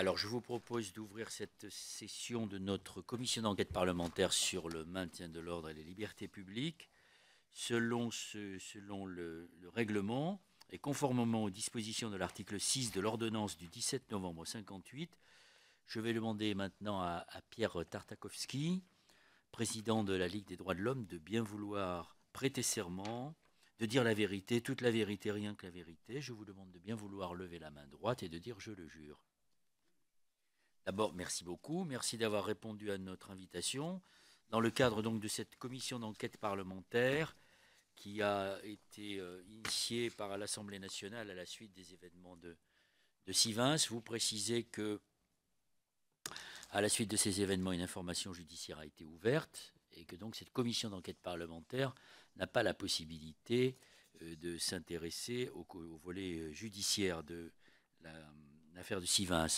Alors, je vous propose d'ouvrir cette session de notre commission d'enquête parlementaire sur le maintien de l'ordre et les libertés publiques. Selon, le, règlement et conformément aux dispositions de l'article 6 de l'ordonnance du 17 novembre 58, je vais demander maintenant à, à Pierre Tartakovsky, président de la Ligue des droits de l'homme, de bien vouloir prêter serment, de dire la vérité, toute la vérité, rien que la vérité. Je vous demande de bien vouloir lever la main droite et de dire je le jure. D'abord, merci beaucoup. Merci d'avoir répondu à notre invitation dans le cadre de cette commission d'enquête parlementaire qui a été euh, initiée par l'Assemblée nationale à la suite des événements de, de Sivins. Vous précisez que, à la suite de ces événements, une information judiciaire a été ouverte et que donc cette commission d'enquête parlementaire n'a pas la possibilité euh, de s'intéresser au, volet euh, judiciaire de l'affaire de Sivins.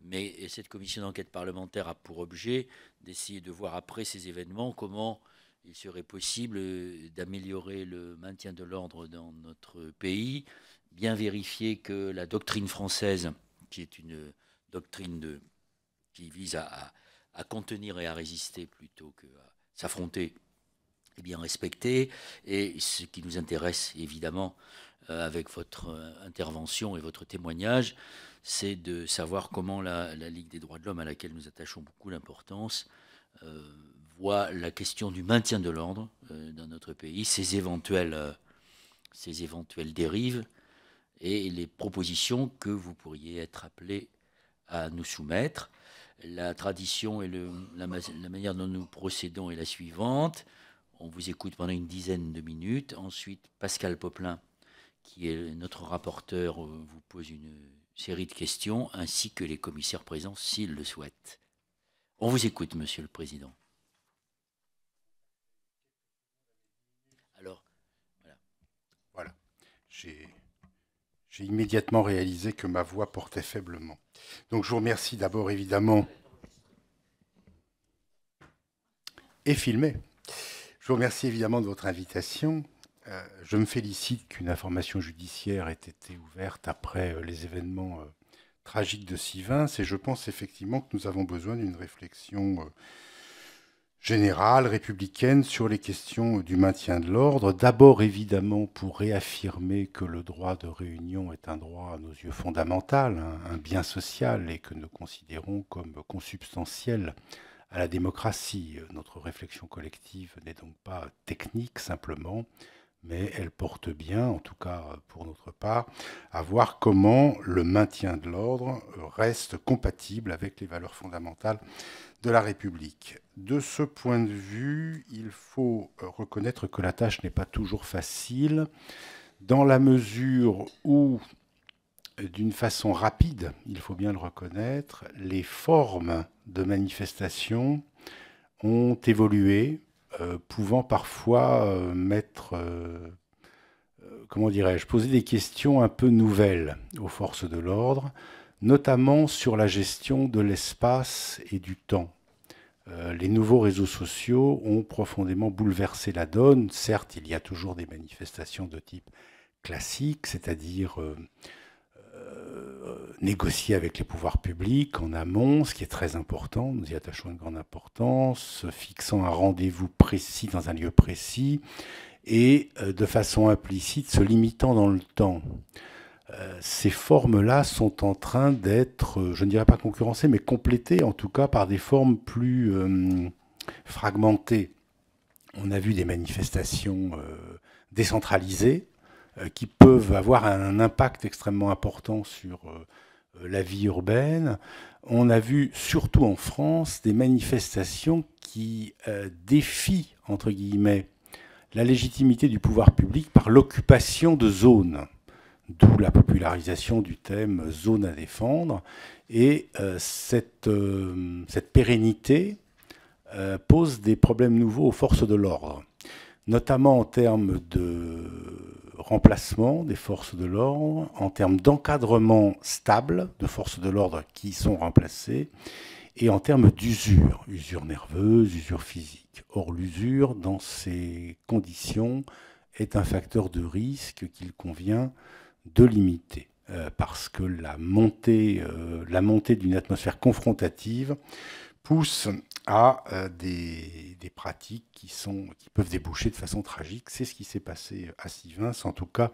Mais cette commission d'enquête parlementaire a pour objet d'essayer de voir après ces événements comment il serait possible euh, d'améliorer le maintien de l'ordre dans notre pays, bien vérifier que la doctrine française, qui est une doctrine de, qui vise à, contenir et à résister plutôt que à s'affronter, bien respecté, Et ce qui nous intéresse, évidemment, euh, avec votre euh, intervention et votre témoignage, c'est de savoir comment la, Ligue des droits de l'homme, à laquelle nous attachons beaucoup d'importance, euh, voit la question du maintien de l'ordre dans notre pays, ses éventuelles, éventuelles dérives et les propositions que vous pourriez être appelés à nous soumettre. La tradition et la, manière dont nous procédons est la suivante. On vous écoute pendant une dizaine de minutes. Ensuite, Pascal Poplin, qui est notre rapporteur, euh, vous pose une série de questions, ainsi que les commissaires présents s'ils le souhaitent. On vous écoute, Monsieur le Président. Alors, voilà. Voilà. J'ai immédiatement réalisé que ma voix portait faiblement. Donc je vous remercie d'abord évidemment. Et filmé. Je vous remercie évidemment de votre invitation. Euh, je me félicite qu'une information judiciaire ait été ouverte après euh, les événements euh, tragiques de Sivins et je pense effectivement que nous avons besoin d'une réflexion générale, républicaine, sur les questions du maintien de l'ordre. D'abord, évidemment, pour réaffirmer que le droit de réunion est un droit à nos yeux fondamental, un bien social, et que nous considérons comme consubstantiel à la démocratie. Euh, notre réflexion collective n'est donc pas technique simplement, mais elle porte bien, en tout cas euh, pour notre part, à voir comment le maintien de l'ordre euh, reste compatible avec les valeurs fondamentales de la République. De ce point de vue, il faut reconnaître que la tâche n'est pas toujours facile, dans la mesure où d'une façon rapide, il faut bien le reconnaître, les formes de manifestations ont évolué, euh, pouvant parfois euh, mettre, euh, comment dirais-je, poser des questions un peu nouvelles aux forces de l'ordre, notamment sur la gestion de l'espace et du temps. Les nouveaux réseaux sociaux ont profondément bouleversé la donne. Certes, il y a toujours des manifestations de type classique, c'est-à-dire négocier avec les pouvoirs publics en amont, ce qui est très important, nous y attachons une grande importance, fixant un rendez-vous précis dans un lieu précis et euh, de façon implicite se limitant dans le temps. Euh, ces formes-là sont en train d'être, euh, je ne dirais pas concurrencées, mais complétées en tout cas par des formes plus fragmentées. On a vu des manifestations décentralisées, euh, qui peuvent avoir un impact extrêmement important sur euh, euh, la vie urbaine. On a vu, surtout en France, des manifestations qui défient, entre guillemets, la légitimité du pouvoir public par l'occupation de zones, d'où la popularisation du thème zone à défendre. Et cette, pérennité pose des problèmes nouveaux aux forces de l'ordre notamment en termes de remplacement des forces de l'ordre, en termes d'encadrement stable de forces de l'ordre qui sont remplacées, et en termes d'usure, usure nerveuse, usure physique. Or, l'usure, dans ces conditions, est un facteur de risque qu'il convient de limiter, euh, parce que la montée, euh, la montée d'une atmosphère confrontative pousse à euh, des, pratiques qui, sont, qui peuvent déboucher de façon tragique. C'est ce qui s'est passé à Sivins, en tout cas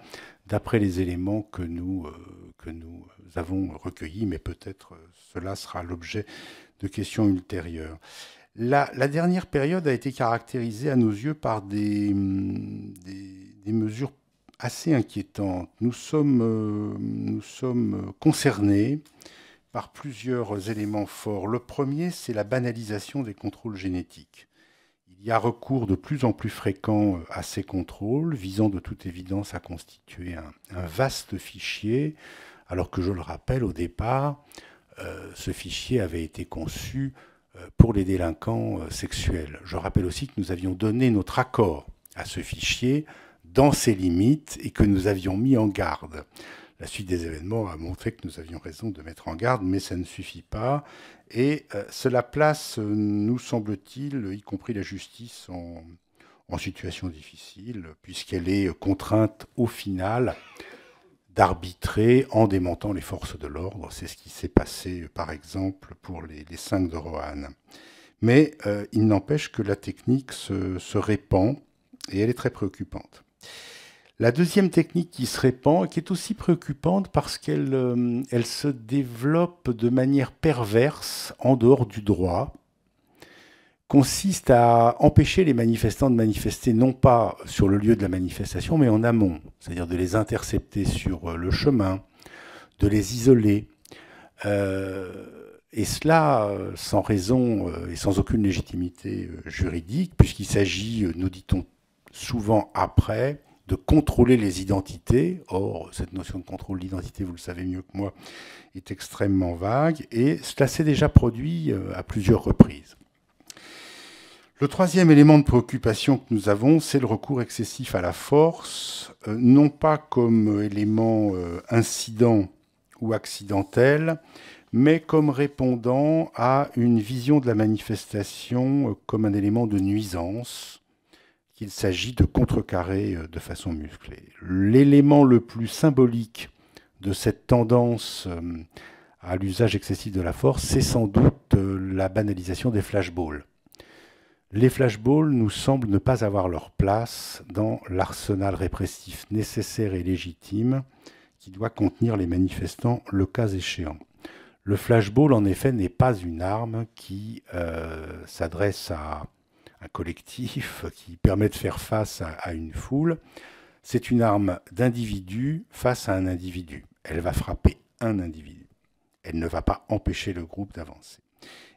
d'après les éléments que nous, euh, que nous avons recueillis, mais peut-être euh, cela sera l'objet de questions ultérieures. La, la, dernière période a été caractérisée à nos yeux par des, mm, des, mesures assez inquiétantes. Nous sommes, nous sommes concernés par plusieurs éléments forts. Le premier, c'est la banalisation des contrôles génétiques. Il y a recours de plus en plus fréquent à ces contrôles, visant de toute évidence à constituer un, vaste fichier, alors que je le rappelle au départ, euh, ce fichier avait été conçu euh, pour les délinquants euh, sexuels. Je rappelle aussi que nous avions donné notre accord à ce fichier dans ses limites et que nous avions mis en garde. La suite des événements a montré que nous avions raison de mettre en garde, mais ça ne suffit pas. Et euh, cela place, euh, nous semble-t-il, y compris la justice, en, situation difficile, puisqu'elle est contrainte au final d'arbitrer en démentant les forces de l'ordre. C'est ce qui s'est passé, par exemple, pour les, cinq de Rohan. Mais euh, il n'empêche que la technique se, se répand et elle est très préoccupante. La deuxième technique qui se répand, et qui est aussi préoccupante parce qu'elle euh, se développe de manière perverse en dehors du droit, consiste à empêcher les manifestants de manifester non pas sur le lieu de la manifestation, mais en amont, c'est-à-dire de les intercepter sur euh, le chemin, de les isoler, euh, et cela sans raison et sans aucune légitimité juridique, puisqu'il s'agit, nous dit-on souvent après, de contrôler les identités. Or, cette notion de contrôle d'identité, vous le savez mieux que moi, est extrêmement vague et cela s'est déjà produit euh, à plusieurs reprises. Le troisième élément de préoccupation que nous avons, c'est le recours excessif à la force, euh, non pas comme élément euh, incident ou accidentel, mais comme répondant à une vision de la manifestation comme un élément de nuisance, qu'il s'agit de contrecarrer euh, de façon musclée. L'élément le plus symbolique de cette tendance euh, à l'usage excessif de la force, c'est sans doute euh, la banalisation des flashballs. Les flashballs nous semblent ne pas avoir leur place dans l'arsenal répressif nécessaire et légitime qui doit contenir les manifestants le cas échéant. Le flashball, en effet, n'est pas une arme qui s'adresse à collectif qui permet de faire face à, une foule. C'est une arme d'individu face à un individu. Elle va frapper un individu. Elle ne va pas empêcher le groupe d'avancer.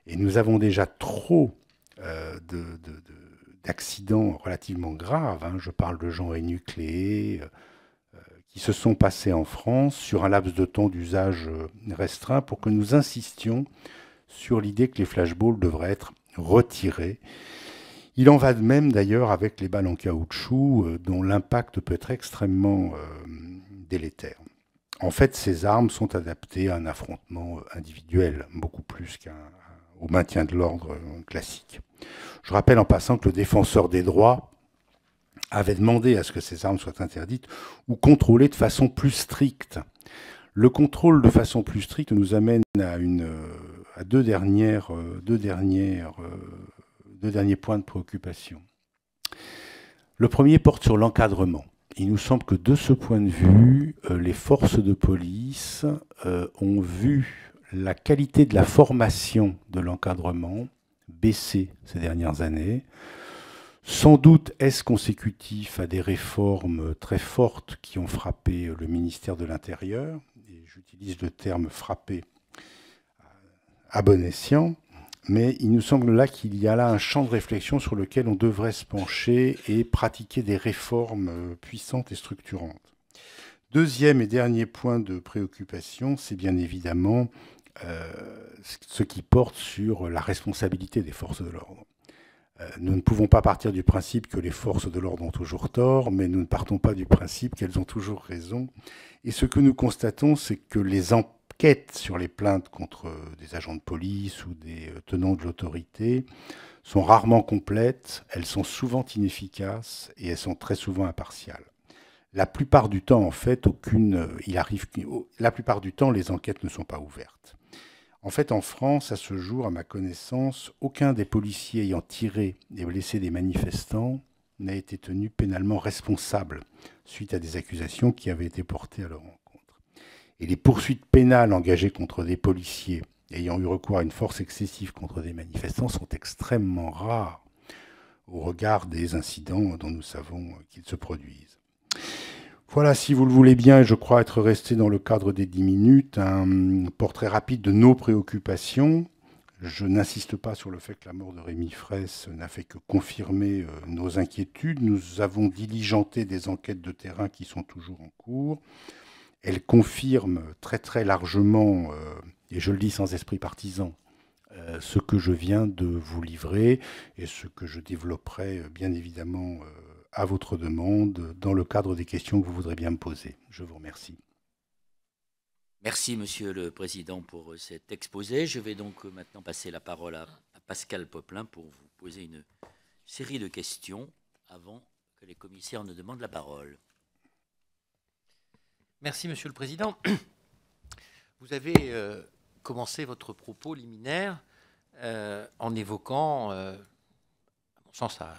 Et nous avons déjà trop euh, d'accidents relativement graves. Hein. Je parle de gens énucléés euh, euh, qui se sont passés en France sur un laps de temps d'usage restreint pour que nous insistions sur l'idée que les flashballs devraient être retirés il en va de même d'ailleurs avec les balles en caoutchouc, euh, dont l'impact peut être extrêmement euh, délétère. En fait, ces armes sont adaptées à un affrontement euh, individuel, beaucoup plus qu'au maintien de l'ordre classique. Je rappelle en passant que le défenseur des droits avait demandé à ce que ces armes soient interdites ou contrôlées de façon plus stricte. Le contrôle de façon plus stricte nous amène à, une, à deux dernières, deux dernières deux derniers points de préoccupation. Le premier porte sur l'encadrement. Il nous semble que de ce point de vue, euh, les forces de police euh, ont vu la qualité de la formation de l'encadrement baisser ces dernières années. Sans doute est-ce consécutif à des réformes très fortes qui ont frappé le ministère de l'Intérieur, et j'utilise le terme frappé à bon escient, mais il nous semble là qu'il y a là un champ de réflexion sur lequel on devrait se pencher et pratiquer des réformes euh, puissantes et structurantes. Deuxième et dernier point de préoccupation, c'est bien évidemment euh, ce qui porte sur la responsabilité des forces de l'ordre. Euh, nous ne pouvons pas partir du principe que les forces de l'ordre ont toujours tort, mais nous ne partons pas du principe qu'elles ont toujours raison. Et ce que nous constatons, c'est que les emplois enquêtes sur les plaintes contre euh, des agents de police ou des euh, tenants de l'autorité sont rarement complètes, elles sont souvent inefficaces et elles sont très souvent impartiales. La plupart du temps, en fait, aucune, euh, il arrive, la plupart du temps, les enquêtes ne sont pas ouvertes. En fait, en France, à ce jour, à ma connaissance, aucun des policiers ayant tiré et blessé des manifestants n'a été tenu pénalement responsable suite à des accusations qui avaient été portées à leur et les poursuites pénales engagées contre des policiers ayant eu recours à une force excessive contre des manifestants sont extrêmement rares au regard des incidents dont nous savons qu'ils se produisent. Voilà, si vous le voulez bien, je crois être resté dans le cadre des dix minutes, un portrait rapide de nos préoccupations. Je n'insiste pas sur le fait que la mort de Rémi Fraisse n'a fait que confirmer euh, nos inquiétudes. Nous avons diligenté des enquêtes de terrain qui sont toujours en cours elle confirme très très largement, euh, et je le dis sans esprit partisan, euh, ce que je viens de vous livrer et ce que je développerai euh, bien évidemment à votre demande dans le cadre des questions que vous voudrez bien me poser. Je vous remercie. Merci, Monsieur le Président, pour cet exposé. Je vais donc maintenant passer la parole à Pascal Poplin pour vous poser une série de questions avant que les commissaires ne demandent la parole. Merci, Monsieur le Président. Vous avez euh, commencé votre propos liminaire euh, en évoquant, euh, à mon sens à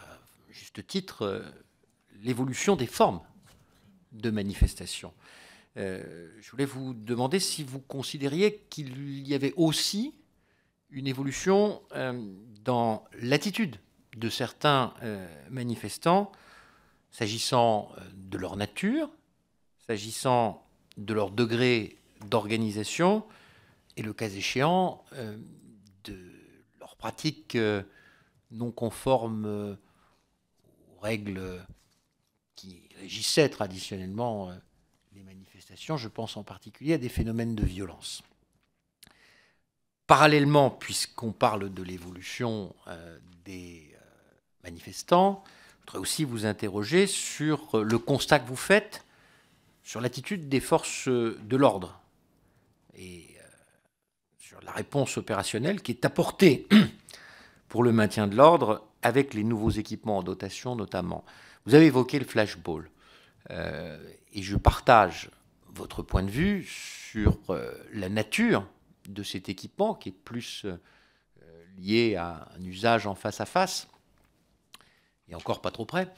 juste titre, l'évolution des formes de manifestation. je voulais vous demander si vous considériez qu'il y avait aussi une évolution dans l'attitude de certains manifestants s'agissant de leur nature, s'agissant de leur degré d'organisation et le cas échéant euh, de leurs pratiques euh, non conformes euh, aux règles qui régissaient traditionnellement les manifestations. Je pense en particulier à des phénomènes de violence. Parallèlement, puisqu'on parle de l'évolution des manifestants, je voudrais aussi vous interroger sur le constat que vous faites sur l'attitude des forces euh, de l'ordre et euh, sur la réponse opérationnelle qui est apportée pour le maintien de l'ordre avec les nouveaux équipements en dotation notamment. Vous avez évoqué le flashball euh, et je partage votre point de vue sur la nature de cet équipement qui est plus lié à un usage en face à face et encore pas trop près.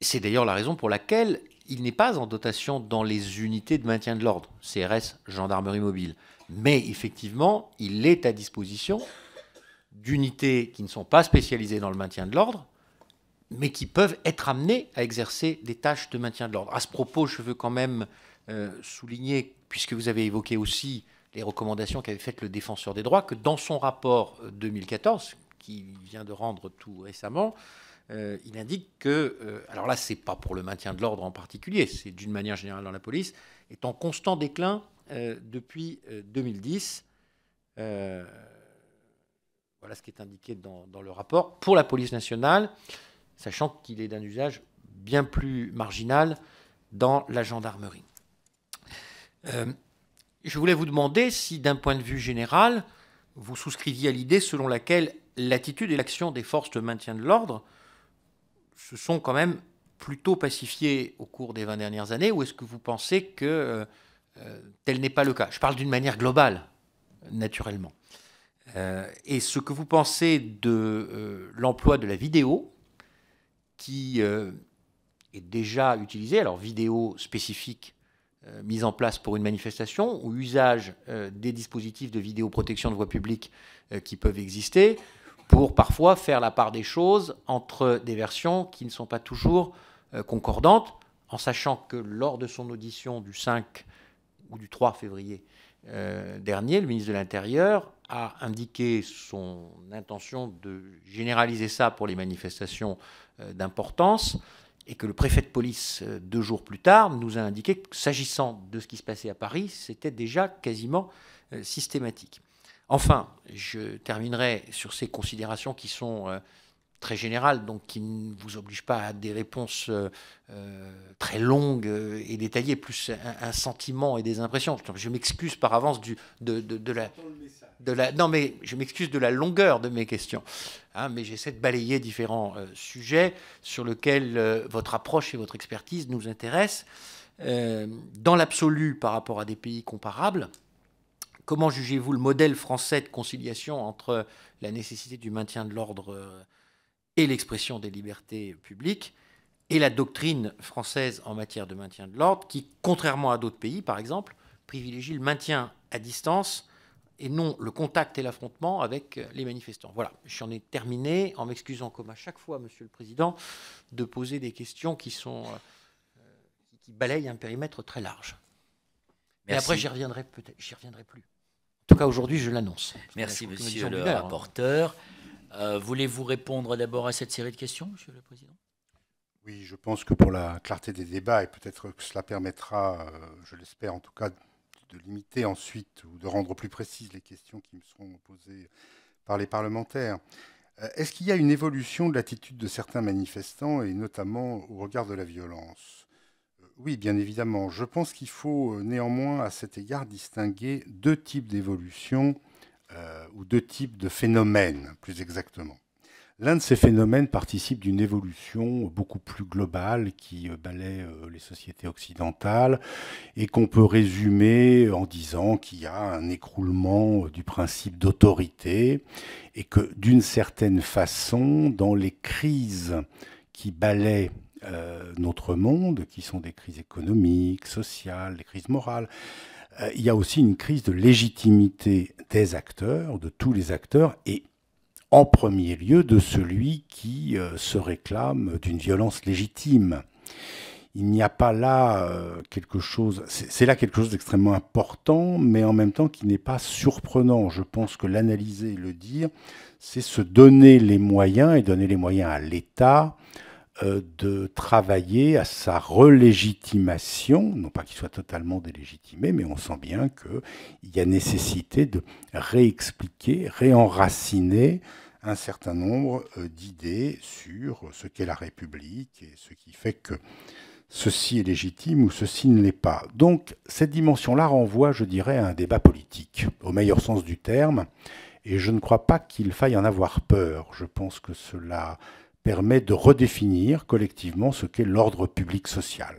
C'est d'ailleurs la raison pour laquelle il n'est pas en dotation dans les unités de maintien de l'ordre, CRS, gendarmerie mobile. Mais effectivement, il est à disposition d'unités qui ne sont pas spécialisées dans le maintien de l'ordre, mais qui peuvent être amenées à exercer des tâches de maintien de l'ordre. À ce propos, je veux quand même euh, souligner, puisque vous avez évoqué aussi les recommandations qu'avait faites le défenseur des droits, que dans son rapport 2014, qui vient de rendre tout récemment, euh, il indique que, euh, alors là, c'est pas pour le maintien de l'ordre en particulier, c'est d'une manière générale dans la police, est en constant déclin euh, depuis 2010. voilà ce qui est indiqué dans, dans, le rapport pour la police nationale, sachant qu'il est d'un usage bien plus marginal dans la gendarmerie. je voulais vous demander si, d'un point de vue général, vous souscriviez à l'idée selon laquelle l'attitude et l'action des forces de maintien de l'ordre se sont quand même plutôt pacifiés au cours des 20 dernières années ou est-ce que vous pensez que euh, euh, tel n'est pas le cas Je parle d'une manière globale, naturellement. Euh, et ce que vous pensez de l'emploi de la vidéo, qui est déjà utilisée, alors vidéo spécifique mise en place pour une manifestation, ou usage des dispositifs de vidéoprotection de voie publique qui peuvent exister, pour parfois faire la part des choses entre des versions qui ne sont pas toujours euh, concordantes, en sachant que lors de son audition du 5 ou du 3 février euh, dernier, le ministre de l'Intérieur a indiqué son intention de généraliser ça pour les manifestations euh, d'importance et que le préfet de police, deux jours plus tard, nous a indiqué que s'agissant de ce qui se passait à Paris, c'était déjà quasiment systématique. Enfin, je terminerai sur ces considérations qui sont euh, très générales, donc qui ne vous obligent pas à des réponses euh, euh, très longues et détaillées, plus un, sentiment et des impressions. Je m'excuse par avance de, la, mais je m'excuse de la longueur de mes questions. Hein, mais j'essaie de balayer différents sujets sur lesquels votre approche et votre expertise nous intéressent. dans l'absolu par rapport à des pays comparables, Comment jugez-vous le modèle français de conciliation entre la nécessité du maintien de l'ordre euh, et l'expression des libertés publiques et la doctrine française en matière de maintien de l'ordre qui, contrairement à d'autres pays par exemple, privilégie le maintien à distance et non le contact et l'affrontement avec euh, les manifestants. Voilà, j'en ai terminé en m'excusant comme à chaque fois, Monsieur le Président, de poser des questions qui euh, balayent un périmètre très large. Mais après, j'y reviendrai peut-être, j'y reviendrai plus. En tout cas, aujourd'hui, je l'annonce. Merci, monsieur le hein. rapporteur. Euh, voulez-vous répondre d'abord à cette série de questions, monsieur le président Oui, je pense que pour la clarté des débats, et peut-être que cela permettra, euh, je l'espère en tout cas, de limiter ensuite ou de rendre plus précises les questions qui me seront posées par les parlementaires. Euh, est-ce qu'il y a une évolution de l'attitude de certains manifestants, et notamment au regard de la violence oui, bien évidemment. Je pense qu'il faut euh, néanmoins à cet égard distinguer deux types d'évolution euh, ou deux types de phénomènes, plus exactement. L'un de ces phénomènes participe d'une évolution beaucoup plus globale qui euh, balaie les sociétés occidentales et qu'on peut résumer en disant qu'il y a un écroulement du principe d'autorité et que d'une certaine façon, dans les crises qui balaient euh, notre monde, qui sont des crises économiques, sociales, des crises morales. Euh, il y a aussi une crise de légitimité des acteurs, de tous les acteurs, et en premier lieu de celui qui euh, se réclame d'une violence légitime. Il n'y a pas là quelque chose, c'est là quelque chose d'extrêmement important, mais en même temps qui n'est pas surprenant. Je pense que l'analyser et le dire, c'est se donner les moyens et donner les moyens à l'État, euh, de travailler à sa relégitimation, non pas qu'il soit totalement délégitimé, mais on sent bien qu'il y a nécessité de réexpliquer, réenraciner un certain nombre euh, d'idées sur ce qu'est la République et ce qui fait que ceci est légitime ou ceci ne l'est pas. Donc cette dimension-là renvoie, je dirais, à un débat politique, au meilleur sens du terme, et je ne crois pas qu'il faille en avoir peur. Je pense que cela permet de redéfinir collectivement ce qu'est l'ordre public social.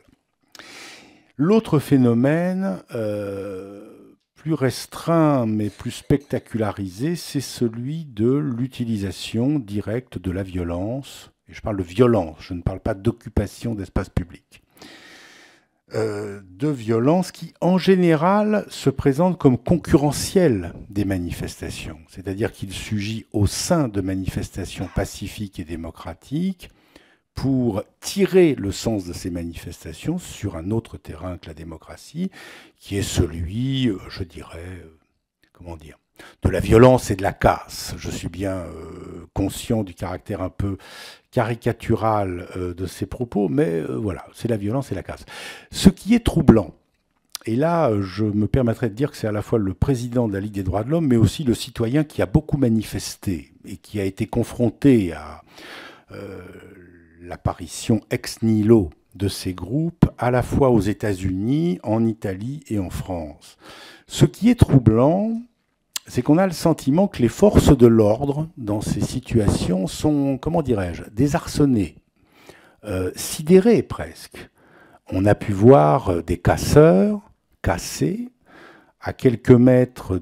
L'autre phénomène, euh, plus restreint mais plus spectacularisé, c'est celui de l'utilisation directe de la violence. Et je parle de violence, je ne parle pas d'occupation d'espace public. Euh, de violence qui, en général, se présente comme concurrentielles des manifestations. C'est-à-dire qu'il suggit au sein de manifestations pacifiques et démocratiques pour tirer le sens de ces manifestations sur un autre terrain que la démocratie, qui est celui, euh, je dirais, euh, comment dire, de la violence et de la casse. Je suis bien euh, conscient du caractère un peu caricatural euh, de ces propos, mais euh, voilà, c'est la violence et la casse. Ce qui est troublant, et là je me permettrai de dire que c'est à la fois le président de la Ligue des droits de l'homme, mais aussi le citoyen qui a beaucoup manifesté et qui a été confronté à l'apparition ex nihilo de ces groupes, à la fois aux États-Unis, en Italie et en France. Ce qui est troublant, c'est qu'on a le sentiment que les forces de l'ordre dans ces situations sont, comment dirais-je, désarçonnées, euh, sidérées presque. On a pu voir euh, des casseurs cassés à quelques mètres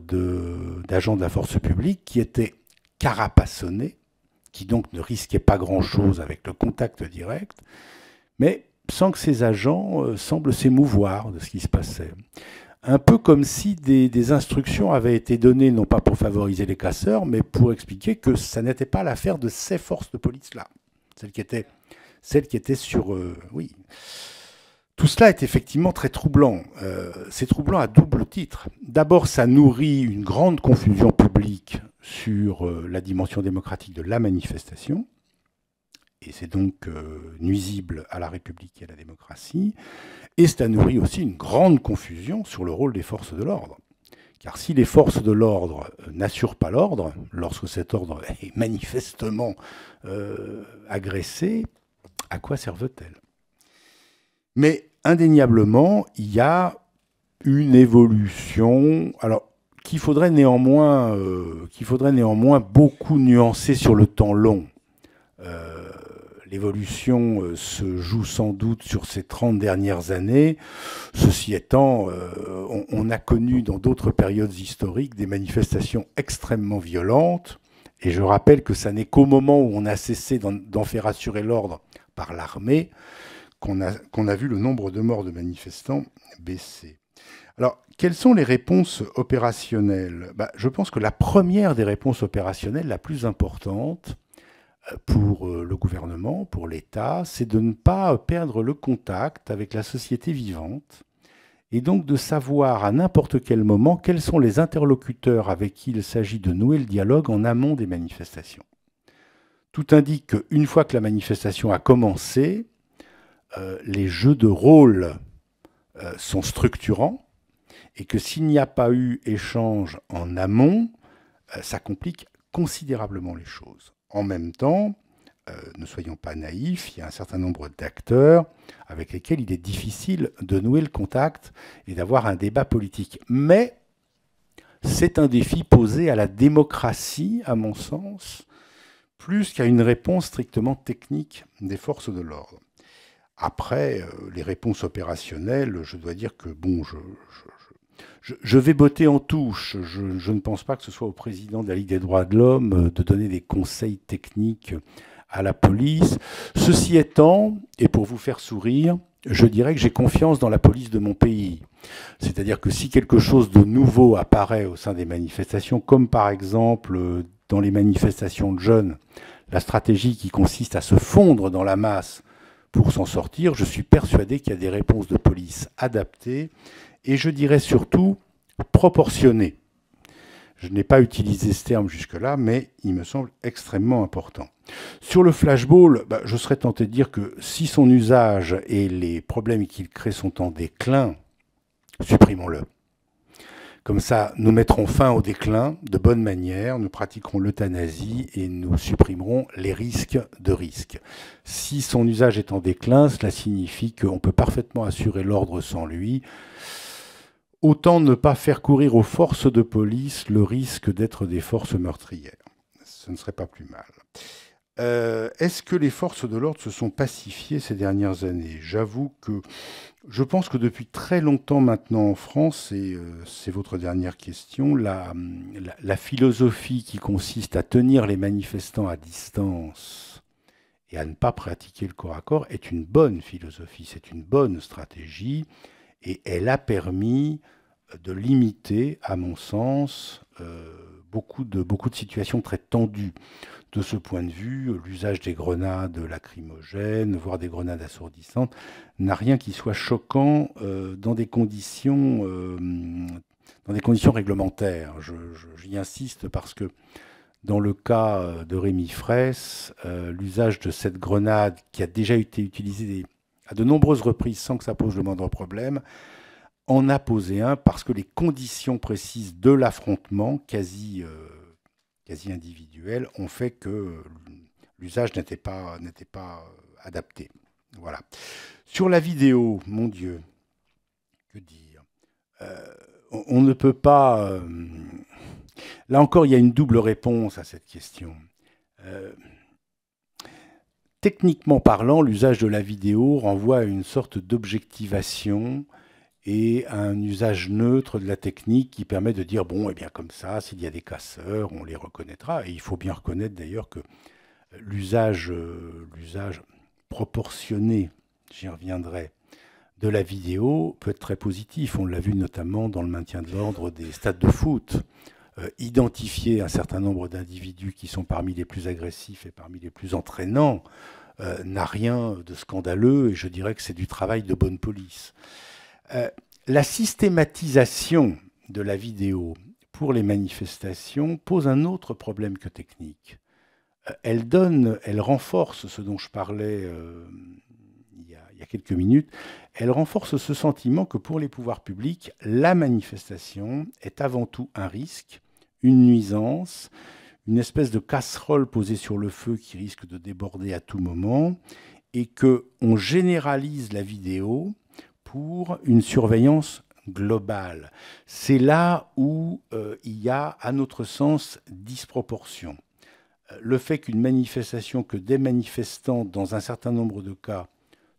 d'agents de, de la force publique qui étaient carapassonnés, qui donc ne risquaient pas grand-chose avec le contact direct, mais sans que ces agents euh, semblent s'émouvoir de ce qui se passait un peu comme si des, instructions avaient été données, non pas pour favoriser les casseurs, mais pour expliquer que ça n'était pas l'affaire de ces forces de police-là, celles qui étaient, sur... Euh, oui. Tout cela est effectivement très troublant. Euh, c'est troublant à double titre. D'abord, ça nourrit une grande confusion publique sur euh, la dimension démocratique de la manifestation et c'est donc euh, nuisible à la République et à la démocratie. Et cela nourrit aussi une grande confusion sur le rôle des forces de l'ordre. Car si les forces de l'ordre euh, n'assurent pas l'ordre, lorsque cet ordre est manifestement euh, agressé, à quoi servent-elles Mais indéniablement, il y a une évolution. Alors, qu'il faudrait néanmoins, qu'il faudrait néanmoins beaucoup nuancer sur le temps long l'évolution euh, se joue sans doute sur ces 30 dernières années. Ceci étant, euh, on a connu dans d'autres périodes historiques des manifestations extrêmement violentes. Et je rappelle que ça n'est qu'au moment où on a cessé d'en faire assurer l'ordre par l'armée qu'on a, vu le nombre de morts de manifestants baisser. Alors, quelles sont les réponses opérationnelles bah, Je pense que la première des réponses opérationnelles, la plus importante, pour euh, le gouvernement, pour l'État, c'est de ne pas perdre le contact avec la société vivante et donc de savoir à n'importe quel moment quels sont les interlocuteurs avec qui il s'agit de nouer le dialogue en amont des manifestations. Tout indique qu'une fois que la manifestation a commencé, euh, les jeux de rôle euh, sont structurants et que s'il n'y a pas eu échange en amont, ça complique considérablement les choses en même temps, euh, ne soyons pas naïfs, il y a un certain nombre d'acteurs avec lesquels il est difficile de nouer le contact et d'avoir un débat politique. Mais c'est un défi posé à la démocratie, à mon sens, plus qu'à une réponse strictement technique des forces de l'ordre. Après, euh, les réponses opérationnelles, je dois dire que bon, je, je, vais botter en touche. Je, je, ne pense pas que ce soit au président de la Ligue des droits de l'homme euh, de donner des conseils techniques à la police. Ceci étant, et pour vous faire sourire, je dirais que j'ai confiance dans la police de mon pays. C'est-à-dire que si quelque chose de nouveau apparaît au sein des manifestations, comme par exemple euh, dans les manifestations de jeunes, la stratégie qui consiste à se fondre dans la masse pour s'en sortir, je suis persuadé qu'il y a des réponses de police adaptées et je dirais surtout proportionnées. Je n'ai pas utilisé ce terme jusque-là, mais il me semble extrêmement important. Sur le flashball, bah, je serais tenté de dire que si son usage et les problèmes qu'il crée sont en déclin, supprimons-le. Comme ça, nous mettrons fin au déclin de bonne manière, nous pratiquerons l'euthanasie et nous supprimerons les risques de risque. Si son usage est en déclin, cela signifie qu'on peut parfaitement assurer l'ordre sans lui. Autant ne pas faire courir aux forces de police le risque d'être des forces meurtrières. Ce ne serait pas plus mal. Euh, est-ce que les forces de l'ordre se sont pacifiées ces dernières années J'avoue que je pense que depuis très longtemps maintenant en France, et euh, c'est votre dernière question, hum, la, philosophie qui consiste à tenir les manifestants à distance et à ne pas pratiquer le corps à corps est une bonne philosophie, c'est une bonne stratégie, et elle a permis de limiter, à mon sens, euh, beaucoup, de, beaucoup de situations très tendues. De ce point de vue, l'usage des grenades lacrymogènes, voire des grenades assourdissantes, n'a rien qui soit choquant euh, dans des conditions, euh, dans des conditions réglementaires. J'y insiste parce que dans le cas euh, de Rémi Fraisse, l'usage de cette grenade qui a déjà été utilisée à de nombreuses reprises sans que ça pose le moindre problème, en a posé un parce que les conditions précises de l'affrontement, quasi quasi individuels ont fait que l'usage n'était pas, pas euh, adapté. Voilà. Sur la vidéo, mon Dieu, que dire euh, on, ne peut pas... Euh, là encore, il y a une double réponse à cette question. techniquement parlant, l'usage de la vidéo renvoie à une sorte d'objectivation et un usage neutre de la technique qui permet de dire bon, et eh bien comme ça, s'il y a des casseurs, on les reconnaîtra. Et il faut bien reconnaître d'ailleurs que l'usage, euh, l'usage proportionné, j'y reviendrai, de la vidéo peut être très positif. On l'a vu notamment dans le maintien de l'ordre des stades de foot. Euh, identifier un certain nombre d'individus qui sont parmi les plus agressifs et parmi les plus entraînants euh, n'a rien de scandaleux et je dirais que c'est du travail de bonne police. Euh, la systématisation de la vidéo pour les manifestations pose un autre problème que technique. Euh, elle donne, elle renforce ce dont je parlais euh, il, y a, il y a quelques minutes, elle renforce ce sentiment que pour les pouvoirs publics, la manifestation est avant tout un risque, une nuisance, une espèce de casserole posée sur le feu qui risque de déborder à tout moment, et que généralise la vidéo pour une surveillance globale. C'est là où euh, il y a, à notre sens, disproportion. Euh, le fait qu'une manifestation, que des manifestants, dans un certain nombre de cas,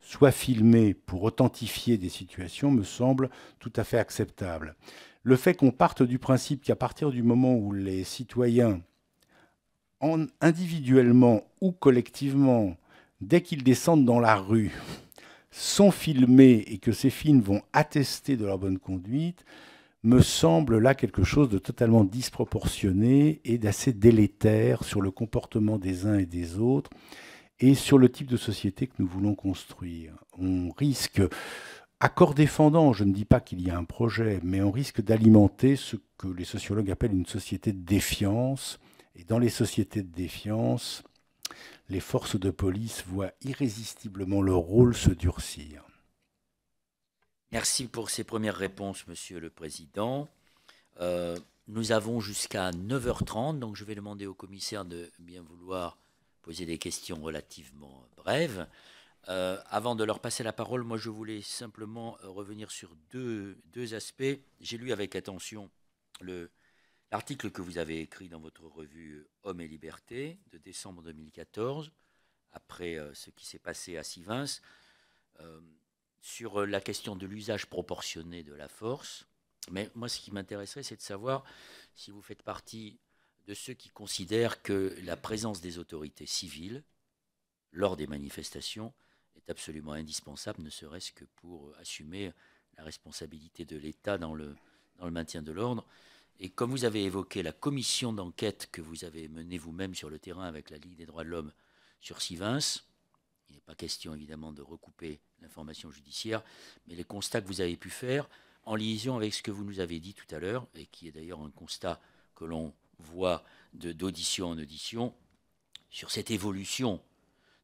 soient filmés pour authentifier des situations me semble tout à fait acceptable. Le fait qu'on parte du principe qu'à partir du moment où les citoyens, individuellement ou collectivement, dès qu'ils descendent dans la rue, sont filmés et que ces films vont attester de leur bonne conduite, me semble là quelque chose de totalement disproportionné et d'assez délétère sur le comportement des uns et des autres et sur le type de société que nous voulons construire. On risque, à corps défendant, je ne dis pas qu'il y a un projet, mais on risque d'alimenter ce que les sociologues appellent une société de défiance. Et dans les sociétés de défiance, les forces de police voient irrésistiblement leur rôle se durcir. Merci pour ces premières réponses, Monsieur le Président. Euh, nous avons jusqu'à 9h30, donc je vais demander au commissaire de bien vouloir poser des questions relativement brèves. Euh, avant de leur passer la parole, moi je voulais simplement revenir sur deux, deux aspects. J'ai lu avec attention le, L'article que vous avez écrit dans votre revue euh, Hommes et Liberté de décembre 2014, après euh, ce qui s'est passé à Sivins, euh, sur la question de l'usage proportionné de la force. Mais moi, ce qui m'intéresserait, c'est de savoir si vous faites partie de ceux qui considèrent que la présence des autorités civiles lors des manifestations est absolument indispensable, ne serait-ce que pour assumer la responsabilité de l'État dans le maintien de l'ordre. Et comme vous avez évoqué la commission d'enquête que vous avez menée vous-même sur le terrain avec la Ligue des droits de l'homme sur Sivins, il n'est pas question évidemment de recouper l'information judiciaire, mais les constats que vous avez pu faire en liaison avec ce que vous nous avez dit tout à l'heure, et qui est d'ailleurs un constat que l'on voit d'audition en audition, sur cette évolution,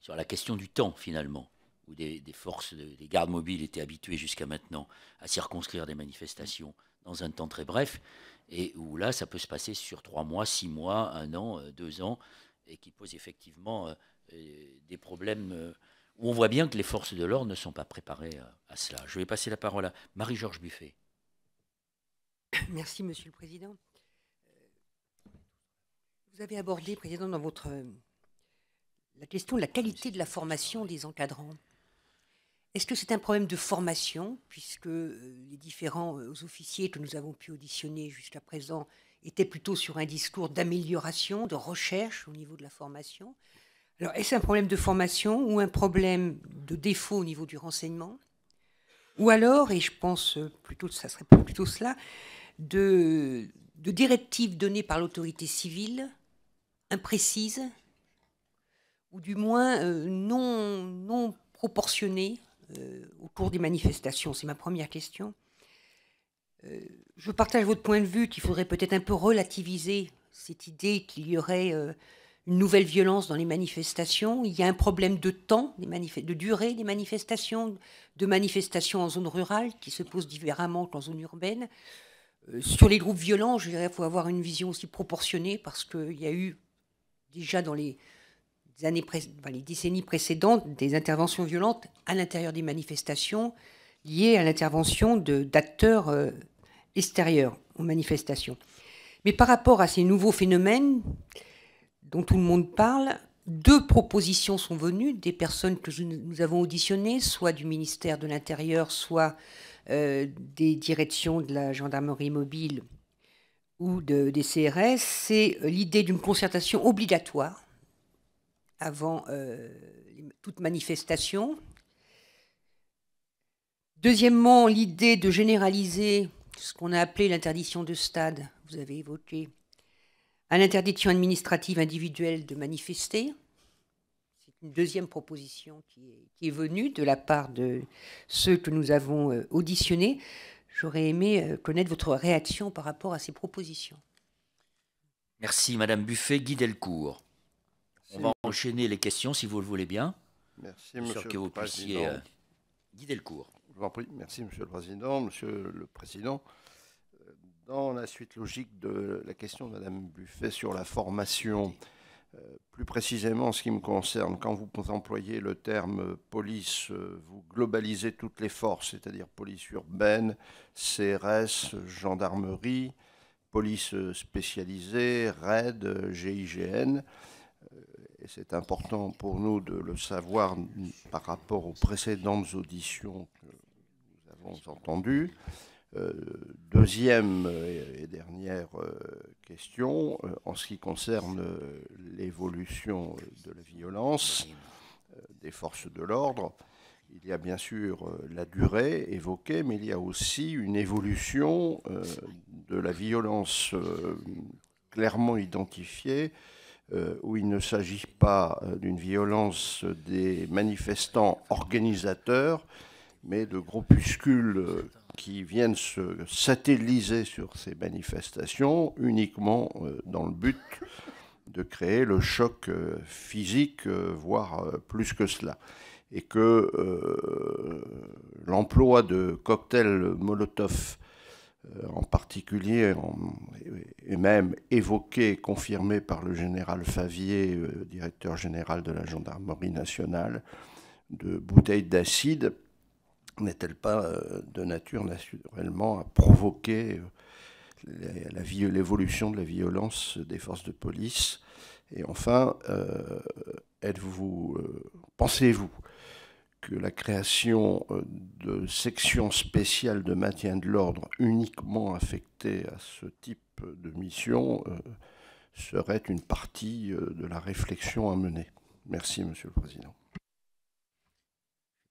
sur la question du temps finalement, où des, des forces, des gardes mobiles étaient habitués jusqu'à maintenant à circonscrire des manifestations dans un temps très bref, et où là, ça peut se passer sur trois mois, six mois, un an, euh, deux ans, et qui pose effectivement euh, euh, des problèmes où on voit bien que les forces de l'ordre ne sont pas préparées à cela. Je vais passer la parole à Marie-Georges Buffet. Merci, Monsieur le Président. Vous avez abordé, Président, dans votre la question de la qualité de la formation des encadrants. Est-ce que c'est un problème de formation, puisque euh, les différents euh, officiers que nous avons pu auditionner jusqu'à présent étaient plutôt sur un discours d'amélioration, de recherche au niveau de la formation Alors, est-ce un problème de formation ou un problème de défaut au niveau du renseignement Ou alors, et je pense euh, plutôt que ça serait plutôt cela, de, directives données par l'autorité civile, imprécises, ou du moins non proportionnées euh, au cours des manifestations C'est ma première question. Euh, je partage votre point de vue qu'il faudrait peut-être un peu relativiser cette idée qu'il y aurait euh, une nouvelle violence dans les manifestations. Il y a un problème de temps, de durée des manifestations, de manifestations en zone rurale qui se posent différemment qu'en zone urbaine. sur les groupes violents, je dirais qu'il faut avoir une vision aussi proportionnée parce qu'il y a eu déjà dans les années les décennies précédentes des interventions violentes à l'intérieur des manifestations liées à l'intervention d'acteurs euh, extérieurs aux manifestations. Mais par rapport à ces nouveaux phénomènes dont tout le monde parle, deux propositions sont venues des personnes que nous avons auditionnées, soit du ministère de l'Intérieur, soit euh, des directions de la gendarmerie mobile ou de, des CRS, c'est euh, l'idée d'une concertation obligatoire avant euh, toute manifestation. Deuxièmement, l'idée de généraliser ce qu'on a appelé l'interdiction de stade, vous avez évoqué, à l'interdiction administrative individuelle de manifester. C'est une deuxième proposition qui est, qui est, venue de la part de ceux que nous avons euh, auditionnés. J'aurais aimé euh, connaître votre réaction par rapport à ces propositions. Merci, Madame Buffet. Guy Delcourt on va enchaîner les questions si vous le voulez bien. Merci, Monsieur le Président. Euh, guider le cours. Je vous en prie. Merci, Monsieur le Président. Monsieur le Président, euh, dans la suite logique de la question de Madame Buffet sur la formation, euh, plus précisément en ce qui me concerne, quand vous employez le terme police, vous globalisez toutes les forces, c'est-à-dire police urbaine, CRS, gendarmerie, police spécialisée, RAID, GIGN et c'est important pour nous de le savoir par rapport aux précédentes auditions que nous avons entendues. Euh, deuxième et dernière euh, question, euh, en ce qui concerne l'évolution de la violence des forces de l'ordre, il y a bien sûr la durée évoquée, mais il y a aussi une évolution de la violence clairement identifiée euh, où il ne s'agit pas euh, d'une violence des manifestants organisateurs, mais de groupuscules euh, qui viennent se satelliser sur ces manifestations uniquement dans le but de créer le choc physique, voire plus que cela. Et que l'emploi de cocktails Molotov euh, en particulier, et même évoqué confirmé par le général Favier, euh, directeur général de la gendarmerie nationale, de bouteilles d'acide, n'est-elle pas euh, de nature naturellement à provoquer l'évolution de la violence des forces de police Et enfin, êtes-vous, pensez-vous que la création euh, de sections spéciales de maintien de l'ordre uniquement affectées à ce type de mission euh, serait une partie euh, de la réflexion à mener. Merci, Monsieur le Président.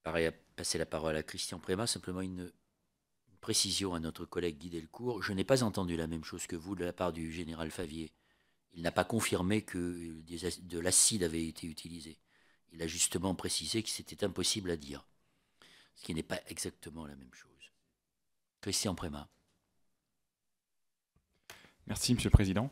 Pareil, à passer la parole à Christian Préma, simplement une, précision à notre collègue Guy Delcourt. Je n'ai pas entendu la même chose que vous de la part du général Favier. Il n'a pas confirmé que de l'acide avait été utilisé. Il a justement précisé que c'était impossible à dire, ce qui n'est pas exactement la même chose. Christian Préma. Merci, Monsieur le Président.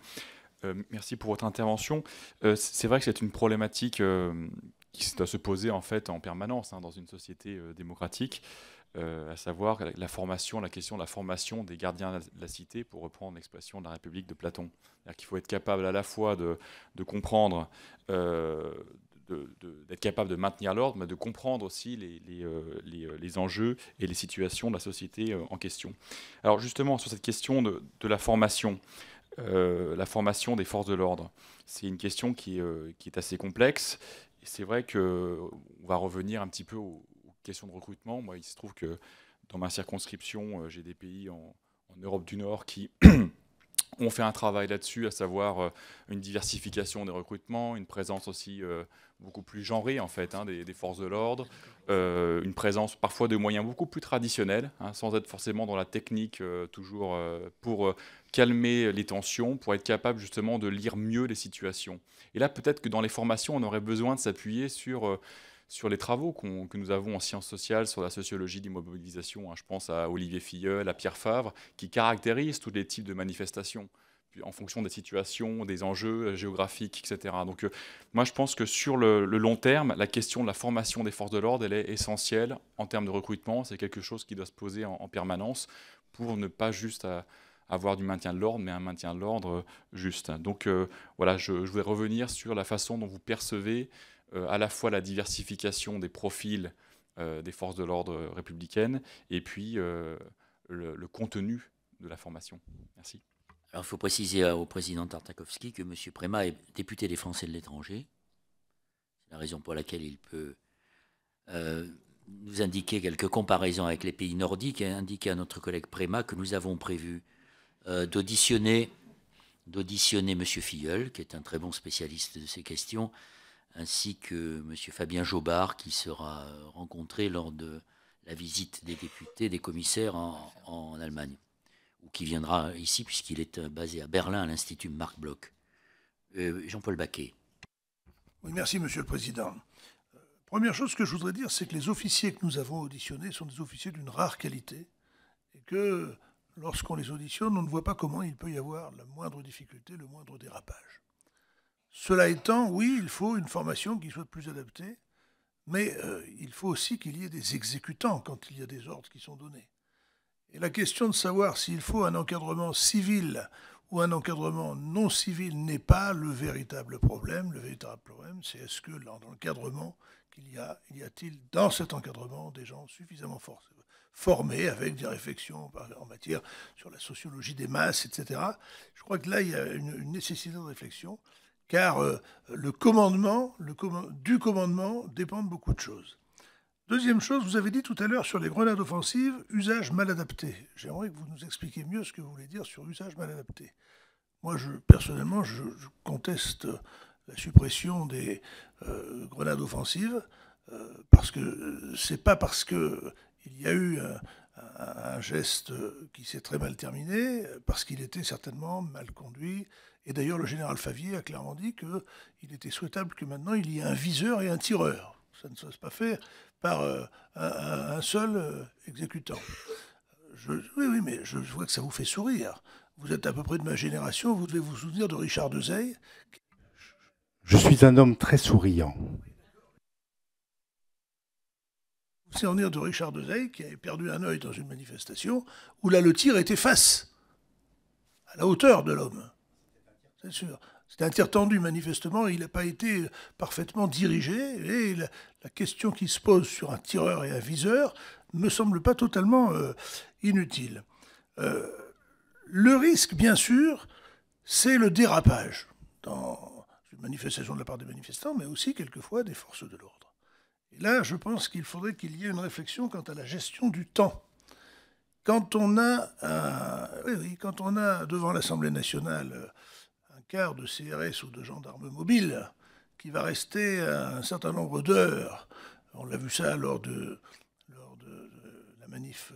Euh, merci pour votre intervention. Euh, c'est vrai que c'est une problématique euh, qui doit se poser en fait en permanence hein, dans une société démocratique, à savoir la formation, la question de la formation des gardiens de la cité, pour reprendre l'expression de la République de Platon. Il faut être capable à la fois de, de comprendre d'être capable de maintenir l'ordre, mais de comprendre aussi les, les, euh, euh, les, enjeux et les situations de la société euh, en question. Alors justement, sur cette question de, de la formation, la formation des forces de l'ordre, c'est une question qui, qui, est assez complexe. Et c'est vrai qu'on va revenir un petit peu aux, questions de recrutement. Moi, il se trouve que dans ma circonscription, j'ai des pays en, en Europe du Nord qui... ont fait un travail là-dessus, à savoir une diversification des recrutements, une présence aussi beaucoup plus genrée en fait, hein, des, forces de l'ordre, euh, une présence parfois de moyens beaucoup plus traditionnels, hein, sans être forcément dans la technique euh, toujours euh, pour calmer les tensions, pour être capable justement de lire mieux les situations. Et là, peut-être que dans les formations, on aurait besoin de s'appuyer sur sur les travaux que nous avons en sciences sociales sur la sociologie d'immobilisation. Hein. je pense à Olivier Filleul, à Pierre Favre, qui caractérisent tous les types de manifestations en fonction des situations, des enjeux euh, géographiques, etc. Donc euh, moi je pense que sur le, long terme, la question de la formation des forces de l'ordre, elle est essentielle en termes de recrutement. C'est quelque chose qui doit se poser en, permanence pour ne pas juste euh, avoir du maintien de l'ordre, mais un maintien de l'ordre juste. Donc voilà, je, je voulais revenir sur la façon dont vous percevez à la fois la diversification des profils des forces de l'ordre républicaines et puis le contenu de la formation. Merci. Alors, il faut préciser euh, au président Tartakovsky que M. Préma est député des Français de l'étranger. C'est la raison pour laquelle il peut euh, nous indiquer quelques comparaisons avec les pays nordiques et indiquer à notre collègue Préma que nous avons prévu euh, d'auditionner M. Filleul, qui est un très bon spécialiste de ces questions, ainsi que M. Fabien Jobard, qui sera rencontré lors de la visite des députés, des commissaires en Allemagne ou qui viendra ici, puisqu'il est euh, basé à Berlin, à l'Institut Marc Bloch. Euh, Jean-Paul Baquet. Oui, merci, Monsieur le Président. Euh, première chose que je voudrais dire, c'est que les officiers que nous avons auditionnés sont des officiers d'une rare qualité, et que lorsqu'on les auditionne, on ne voit pas comment il peut y avoir la moindre difficulté, le moindre dérapage. Cela étant, oui, il faut une formation qui soit plus adaptée, mais il faut aussi qu'il y ait des exécutants quand il y a des ordres qui sont donnés. Et la question de savoir s'il faut un encadrement civil ou un encadrement non civil n'est pas le véritable problème. Le véritable problème, c'est est-ce que dans l'encadrement qu'il y a, il y a-t-il dans cet encadrement des gens suffisamment formés avec des réflexions en matière sur la sociologie des masses, etc. Je crois que là, il y a une, nécessité de réflexion, car euh, le commandement, le du commandement dépend de beaucoup de choses. Deuxième chose, vous avez dit tout à l'heure sur les grenades offensives, usage mal adapté. J'aimerais que vous nous expliquiez mieux ce que vous voulez dire sur usage mal adapté. Moi, je, personnellement, je, conteste la suppression des euh, grenades offensives euh, parce que euh, c'est pas parce que il y a eu un, un geste qui s'est très mal terminé, parce qu'il était certainement mal conduit. Et d'ailleurs, le général Favier a clairement dit qu'il était souhaitable que maintenant il y ait un viseur et un tireur ça ne se pas fait par euh, un, seul euh, exécutant. oui, oui, mais je, vois que ça vous fait sourire. Vous êtes à peu près de ma génération, vous devez vous souvenir de Richard Dezeille. Je suis un homme très souriant. Vous souvenez de Richard Dezeille qui avait perdu un œil dans une manifestation où là le tir était face, à la hauteur de l'homme. C'est sûr. C'est un tendu, manifestement, il n'a pas été parfaitement dirigé, et la, question qui se pose sur un tireur et un viseur ne me semble pas totalement euh, inutile. Euh, le risque, bien sûr, c'est le dérapage dans une manifestation de la part des manifestants, mais aussi quelquefois des forces de l'ordre. Et là, je pense qu'il faudrait qu'il y ait une réflexion quant à la gestion du temps. Quand on a, quand on a devant l'Assemblée nationale euh, de CRS ou de gendarmes mobiles qui va rester un certain nombre d'heures. On l'a vu ça lors de, de, la manif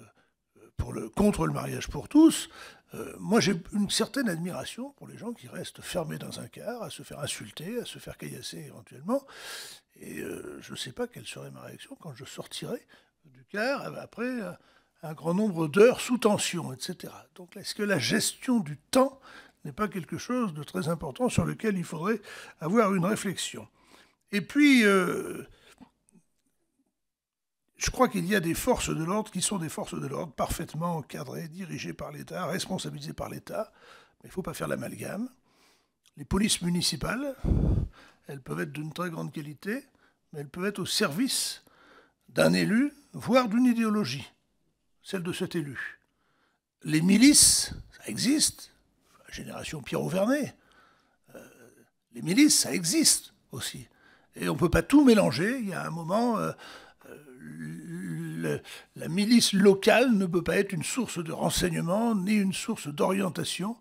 euh, pour le, contre le mariage pour tous. Euh, moi, j'ai une certaine admiration pour les gens qui restent fermés dans un quart, à se faire insulter, à se faire caillasser éventuellement. Et euh, je ne sais pas quelle serait ma réaction quand je sortirais du car après un grand nombre d'heures sous tension, etc. Donc, est-ce que la gestion du temps n'est pas quelque chose de très important sur lequel il faudrait avoir une réflexion. Et puis, euh, je crois qu'il y a des forces de l'ordre qui sont des forces de l'ordre parfaitement encadrées, dirigées par l'État, responsabilisées par l'État, mais il ne faut pas faire l'amalgame. Les polices municipales, elles peuvent être d'une très grande qualité, mais elles peuvent être au service d'un élu, voire d'une idéologie, celle de cet élu. Les milices, ça existe, génération Pierre Auvernet. Euh, les milices, ça existe aussi. Et on ne peut pas tout mélanger. Il y a un moment, euh, euh, la milice locale ne peut pas être une source de renseignement ni une source d'orientation.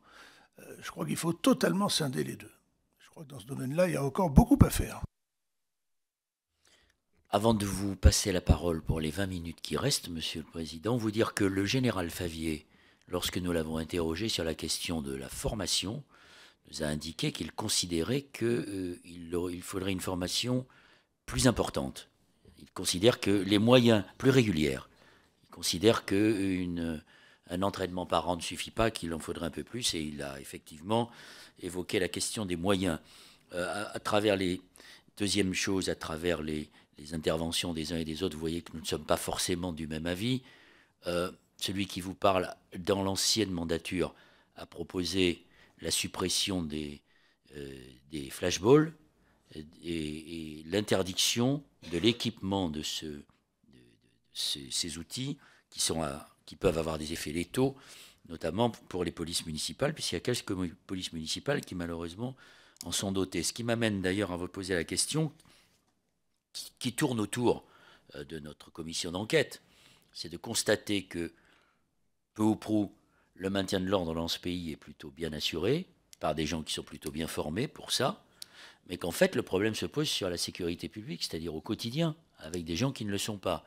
je crois qu'il faut totalement scinder les deux. Je crois que dans ce domaine-là, il y a encore beaucoup à faire. Avant de vous passer la parole pour les 20 minutes qui restent, Monsieur le Président, vous dire que le général Favier, lorsque nous l'avons interrogé sur la question de la formation, nous a indiqué qu'il considérait qu'il euh, faudrait une formation plus importante. Il considère que les moyens plus réguliers, il considère qu'un euh, entraînement par an ne suffit pas, qu'il en faudrait un peu plus, et il a effectivement évoqué la question des moyens. Euh, à, travers les deuxième chose, à travers les, interventions des uns et des autres, vous voyez que nous ne sommes pas forcément du même avis celui qui vous parle dans l'ancienne mandature a proposé la suppression des, euh, des flashballs et, l'interdiction de l'équipement de, ces, outils qui, peuvent avoir des effets létaux, notamment pour les polices municipales, puisqu'il y a quelques polices municipales qui malheureusement en sont dotées. Ce qui m'amène d'ailleurs à vous poser la question qui tourne autour euh, de notre commission d'enquête, c'est de constater que peu ou prou, le maintien de l'ordre dans ce pays est plutôt bien assuré par des gens qui sont plutôt bien formés pour ça, mais qu'en fait le problème se pose sur la sécurité publique, c'est-à-dire au quotidien, avec des gens qui ne le sont pas.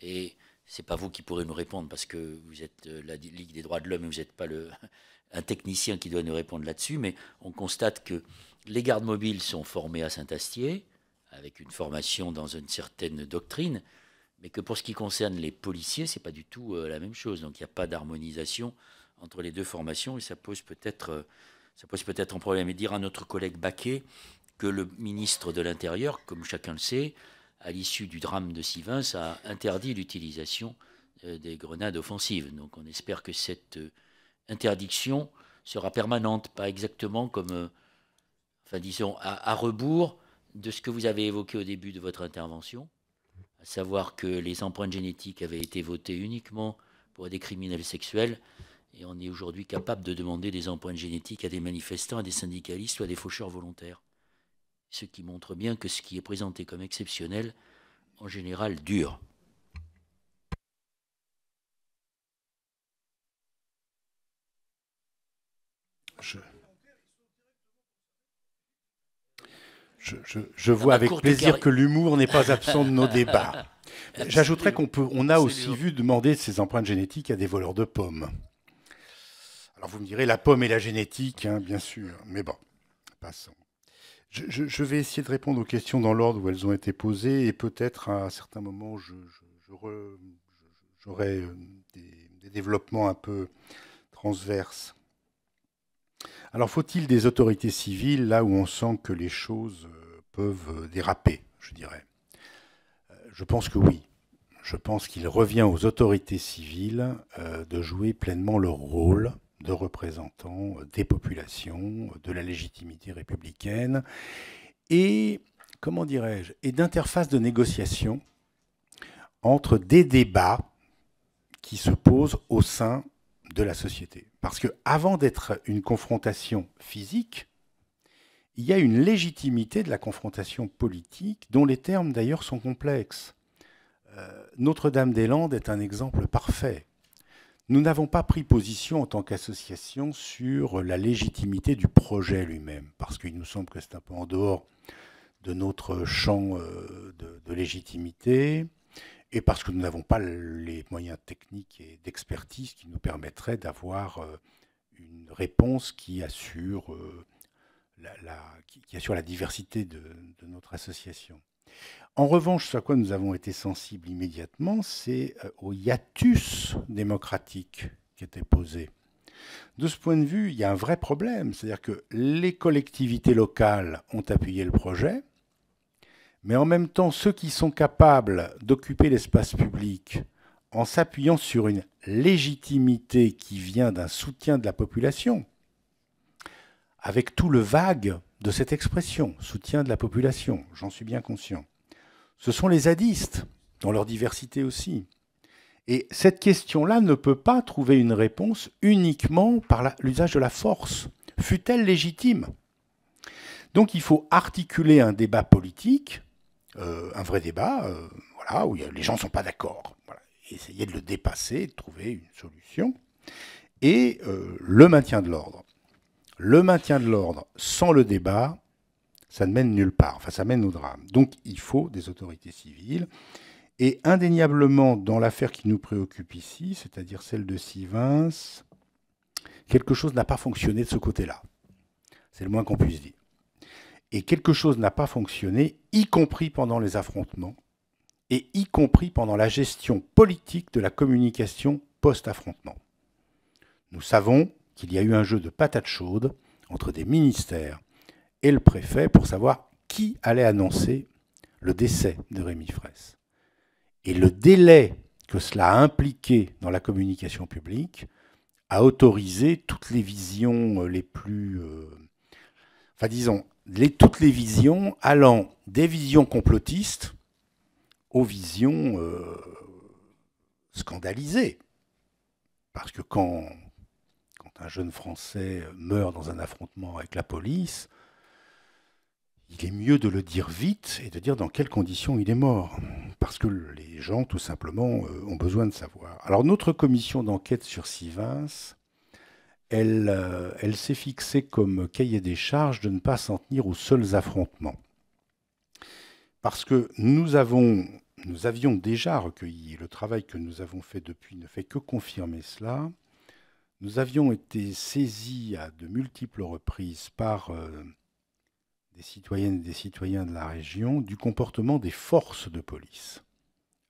Et ce n'est pas vous qui pourrez nous répondre parce que vous êtes euh, la Ligue des droits de l'homme et vous n'êtes pas un technicien qui doit nous répondre là-dessus, mais on constate que les gardes mobiles sont formés à Saint-Astier, avec une formation dans une certaine doctrine, mais que pour ce qui concerne les policiers, c'est pas du tout euh, la même chose. Donc il n'y a pas d'harmonisation entre les deux formations et ça pose peut-être euh, peut un problème. Et dire à notre collègue Baquet que le ministre de l'Intérieur, comme chacun le sait, à l'issue du drame de ça a interdit l'utilisation euh, des grenades offensives. Donc on espère que cette interdiction sera permanente, pas exactement comme, enfin disons, à rebours de ce que vous avez évoqué au début de votre intervention, à savoir que les empreintes génétiques avaient été votées uniquement pour des criminels sexuels, et on est aujourd'hui capable de demander des empreintes génétiques à des manifestants, à des syndicalistes ou à des faucheurs volontaires. Ce qui montre bien que ce qui est présenté comme exceptionnel, en général, dure. je, vois avec plaisir que l'humour n'est pas absent de nos débats. J'ajouterais qu'on on a aussi vu demander ces empreintes génétiques à des voleurs de pommes. Alors vous me direz la pomme et la génétique, hein, bien sûr, mais bon, passons. Je, vais essayer de répondre aux questions dans l'ordre où elles ont été posées et peut-être à un certain moment j'aurai euh, des, développements un peu transverses. Alors faut-il des autorités civiles là où on sent que les choses euh, peuvent euh, déraper, je dirais euh, Je pense que oui. Je pense qu'il revient aux autorités civiles de jouer pleinement leur rôle de représentants des populations, de la légitimité républicaine et, comment dirais-je, et d'interface de négociation entre des débats qui se posent au sein de la société. Parce que avant d'être une confrontation physique, il y a une légitimité de la confrontation politique, dont les termes d'ailleurs sont complexes. Euh, Notre-Dame-des-Landes est un exemple parfait. Nous n'avons pas pris position en tant qu'association sur la légitimité du projet lui-même, parce qu'il nous semble que c'est un peu en dehors de notre champ euh, de légitimité et parce que nous n'avons pas les moyens techniques et d'expertise qui nous permettraient d'avoir euh, une réponse euh, qui assure la, diversité de, de, notre association. En revanche, ce à quoi nous avons été sensibles immédiatement, c'est euh, au hiatus démocratique qui était posé. De ce point de vue, il y a un vrai problème, c'est-à-dire que les collectivités locales ont appuyé le projet, mais en même temps, ceux qui sont capables d'occuper l'espace public en s'appuyant sur une légitimité qui vient d'un soutien de la population, avec tout le vague de cette expression, soutien de la population, j'en suis bien conscient, ce sont les zadistes, dans leur diversité aussi. Et cette question-là ne peut pas trouver une réponse uniquement par l'usage de la force, fut-elle légitime Donc il faut articuler un débat politique euh, un vrai débat, euh, voilà, où les gens ne sont pas d'accord. Voilà. Essayer de le dépasser, de trouver une solution. Et euh, le maintien de l'ordre. Le maintien de l'ordre sans le débat, ça ne mène nulle part, enfin ça mène au drame. Donc il faut des autorités civiles. Et indéniablement, dans l'affaire qui nous préoccupe ici, c'est-à-dire celle de Sivins, quelque chose n'a pas fonctionné de ce côté-là. C'est le moins qu'on puisse dire et quelque chose n'a pas fonctionné, y compris pendant les affrontements, et y compris pendant la gestion politique de la communication post-affrontement. Nous savons qu'il y a eu un jeu de patates chaudes entre des ministères et le préfet pour savoir qui allait annoncer le décès de Rémi Fraisse. Et le délai que cela a impliqué dans la communication publique a autorisé toutes les visions euh, les plus... Euh, enfin disons, toutes les visions allant des visions complotistes aux visions euh, scandalisées. Parce que quand, un jeune Français meurt dans un affrontement avec la police, il est mieux de le dire vite et de dire dans quelles conditions il est mort. Parce que les gens, tout simplement, euh, ont besoin de savoir. Alors notre commission d'enquête sur Sivins euh, elle, s'est fixée comme cahier des charges de ne pas s'en tenir aux seuls affrontements. Parce que nous, avons, nous avions déjà recueilli, et le travail que nous avons fait depuis ne fait que confirmer cela, nous avions été saisis à de multiples reprises par euh, des citoyennes et des citoyens de la région du comportement des forces de police.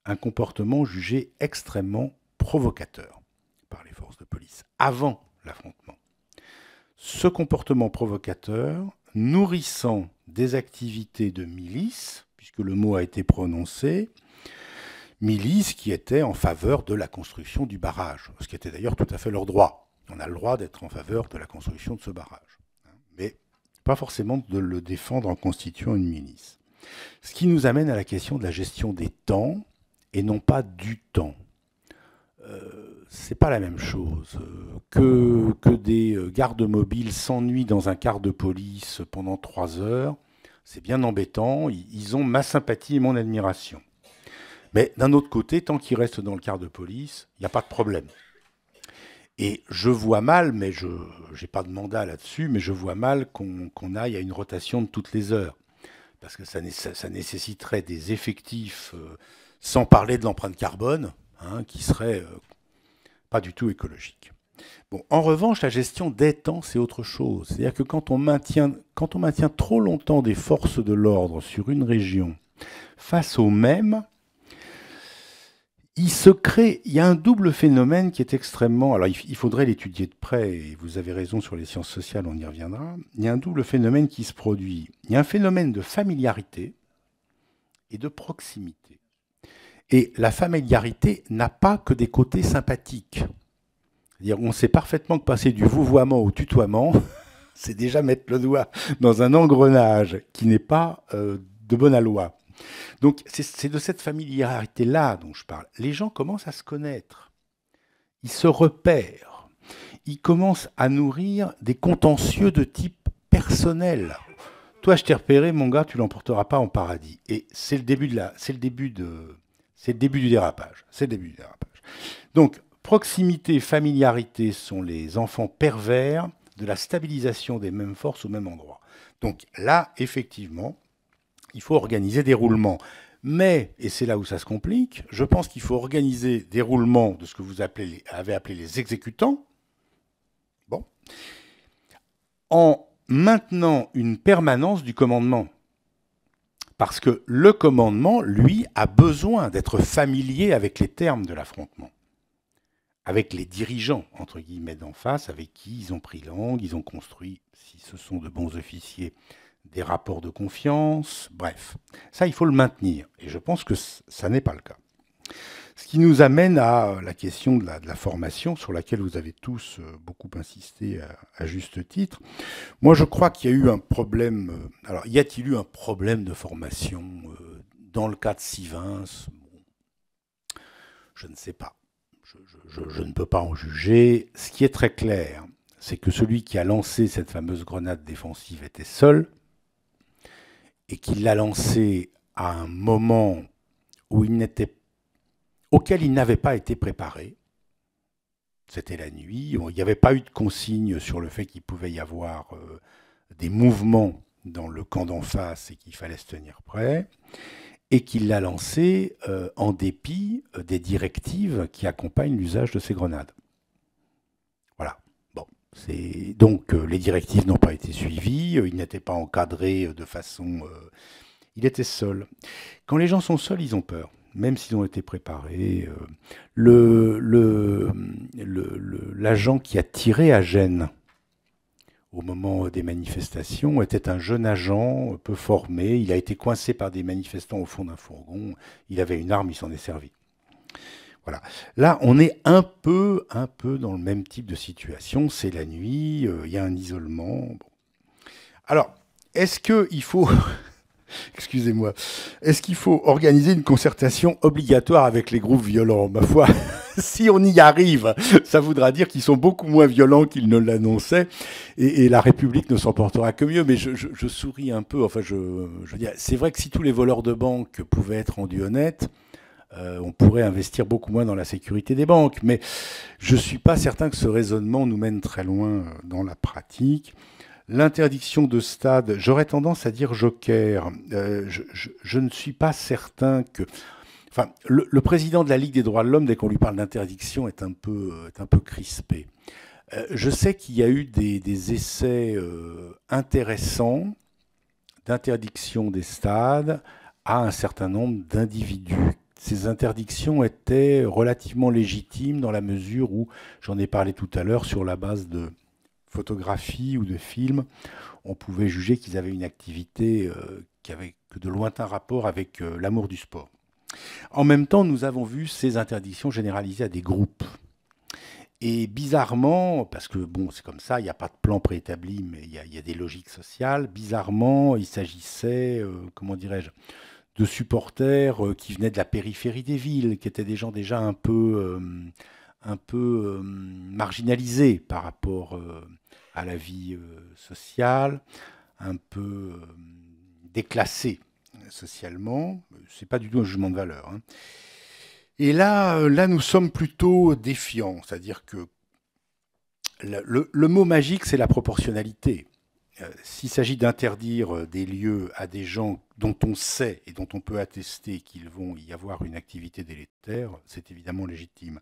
Un comportement jugé extrêmement provocateur par les forces de police, avant l'affrontement. Ce comportement provocateur, nourrissant des activités de milice, puisque le mot a été prononcé, milice qui était en faveur de la construction du barrage, ce qui était d'ailleurs tout à fait leur droit. On a le droit d'être en faveur de la construction de ce barrage, hein. mais pas forcément de le défendre en constituant une milice. Ce qui nous amène à la question de la gestion des temps et non pas du temps. Euh, c'est pas la même chose. Euh, que, des euh, gardes mobiles s'ennuient dans un quart de police pendant trois heures, c'est bien embêtant. Ils ont ma sympathie et mon admiration. Mais d'un autre côté, tant qu'ils restent dans le quart de police, il n'y a pas de problème. Et je vois mal, mais je n'ai pas de mandat là-dessus, mais je vois mal qu'on aille à une rotation de toutes les heures. Parce que ça, nécessiterait des effectifs, sans parler de l'empreinte carbone, Hein, qui serait euh, pas du tout écologique. Bon, en revanche, la gestion des temps, c'est autre chose. C'est-à-dire que quand on, maintient, quand on maintient trop longtemps des forces de l'ordre sur une région face aux mêmes, il se crée, il y a un double phénomène qui est extrêmement. Alors, il faudrait l'étudier de près, et vous avez raison sur les sciences sociales, on y reviendra. Il y a un double phénomène qui se produit. Il y a un phénomène de familiarité et de proximité. Et la familiarité n'a pas que des côtés sympathiques. -dire on sait parfaitement que passer du vouvoiement au tutoiement, c'est déjà mettre le doigt dans un engrenage qui n'est pas euh, de bonne loi. Donc c'est de cette familiarité-là dont je parle. Les gens commencent à se connaître, ils se repèrent, ils commencent à nourrir des contentieux de type personnel. Toi, je t'ai repéré, mon gars, tu l'emporteras pas en paradis. Et c'est le début de la, c'est le début de, c'est le début du dérapage. C'est le début du dérapage. Donc, proximité, familiarité sont les enfants pervers de la stabilisation des mêmes forces au même endroit. Donc là, effectivement, il faut organiser des roulements. Mais, et c'est là où ça se complique, je pense qu'il faut organiser des roulements de ce que vous avez appelé les exécutants, bon, en maintenant une permanence du commandement parce que le commandement, lui, a besoin d'être familier avec les termes de l'affrontement, avec les dirigeants, entre guillemets, d'en face, avec qui ils ont pris langue, ils ont construit, si ce sont de bons officiers, des rapports de confiance, bref. Ça, il faut le maintenir, et je pense que ça n'est pas le cas. Ce qui nous amène à euh, la question de la, formation, sur laquelle vous avez tous euh, beaucoup insisté euh, à, juste titre. Moi, je crois qu'il y a eu un problème. Alors, y a-t-il eu un problème de formation dans le cas de Sivins Je ne sais pas. Je, ne peux pas en juger. Ce qui est très clair, c'est que celui qui a lancé cette fameuse grenade défensive était seul et qu'il l'a lancé à un moment où il n'était auquel il n'avait pas été préparé. C'était la nuit, il n'y avait pas eu de consigne sur le fait qu'il pouvait y avoir euh, des mouvements dans le camp d'en face et qu'il fallait se tenir prêt, et qu'il l'a lancé euh, en dépit euh, des directives qui accompagnent l'usage de ces grenades. Voilà. Bon, c'est donc les directives n'ont pas été suivies, il n'était pas encadré de façon. il était seul. Quand les gens sont seuls, ils ont peur même s'ils ont été préparés. Euh, l'agent qui a tiré à Gênes au moment des manifestations était un jeune agent peu formé. Il a été coincé par des manifestants au fond d'un fourgon. Il avait une arme, il s'en est servi. Voilà. Là, on est un peu, un peu dans le même type de situation. C'est la nuit, euh, il y a un isolement. Alors, est-ce qu'il faut Excusez-moi. Est-ce qu'il faut organiser une concertation obligatoire avec les groupes violents Ma foi, si on y arrive, ça voudra dire qu'ils sont beaucoup moins violents qu'ils ne l'annonçaient. Et, la République ne s'en portera que mieux. Mais je, souris un peu. Enfin, je, c'est vrai que si tous les voleurs de banque pouvaient être rendus honnêtes, euh, on pourrait investir beaucoup moins dans la sécurité des banques. Mais je ne suis pas certain que ce raisonnement nous mène très loin euh, dans la pratique. L'interdiction de stade, j'aurais tendance à dire joker. Euh, je, ne suis pas certain que... Enfin, le, président de la Ligue des droits de l'homme, dès qu'on lui parle d'interdiction, est un peu, un peu crispé. Euh, je sais qu'il y a eu des, essais euh, intéressants d'interdiction des stades à un certain nombre d'individus. Ces interdictions étaient relativement légitimes dans la mesure où, j'en ai parlé tout à l'heure, sur la base de, photographie ou de films, on pouvait juger qu'ils avaient une activité euh, qui avait que de lointains rapports avec euh, l'amour du sport. En même temps, nous avons vu ces interdictions généralisées à des groupes. Et bizarrement, parce que bon, c'est comme ça, il n'y a pas de plan préétabli, mais il y, a, des logiques sociales, bizarrement, il s'agissait, euh, comment dirais-je, de supporters qui venaient de la périphérie des villes, qui étaient des gens déjà un peu un peu euh, marginalisé par rapport euh, à la vie euh, sociale, un peu déclassé socialement. C'est pas du tout un jugement de valeur. Hein. Et là, là, nous sommes plutôt défiants, c'est-à-dire que le, mot magique, c'est la proportionnalité. Euh, s'il s'agit d'interdire euh, des lieux à des gens dont on sait et dont on peut attester qu'ils vont y avoir une activité délétère, c'est évidemment légitime.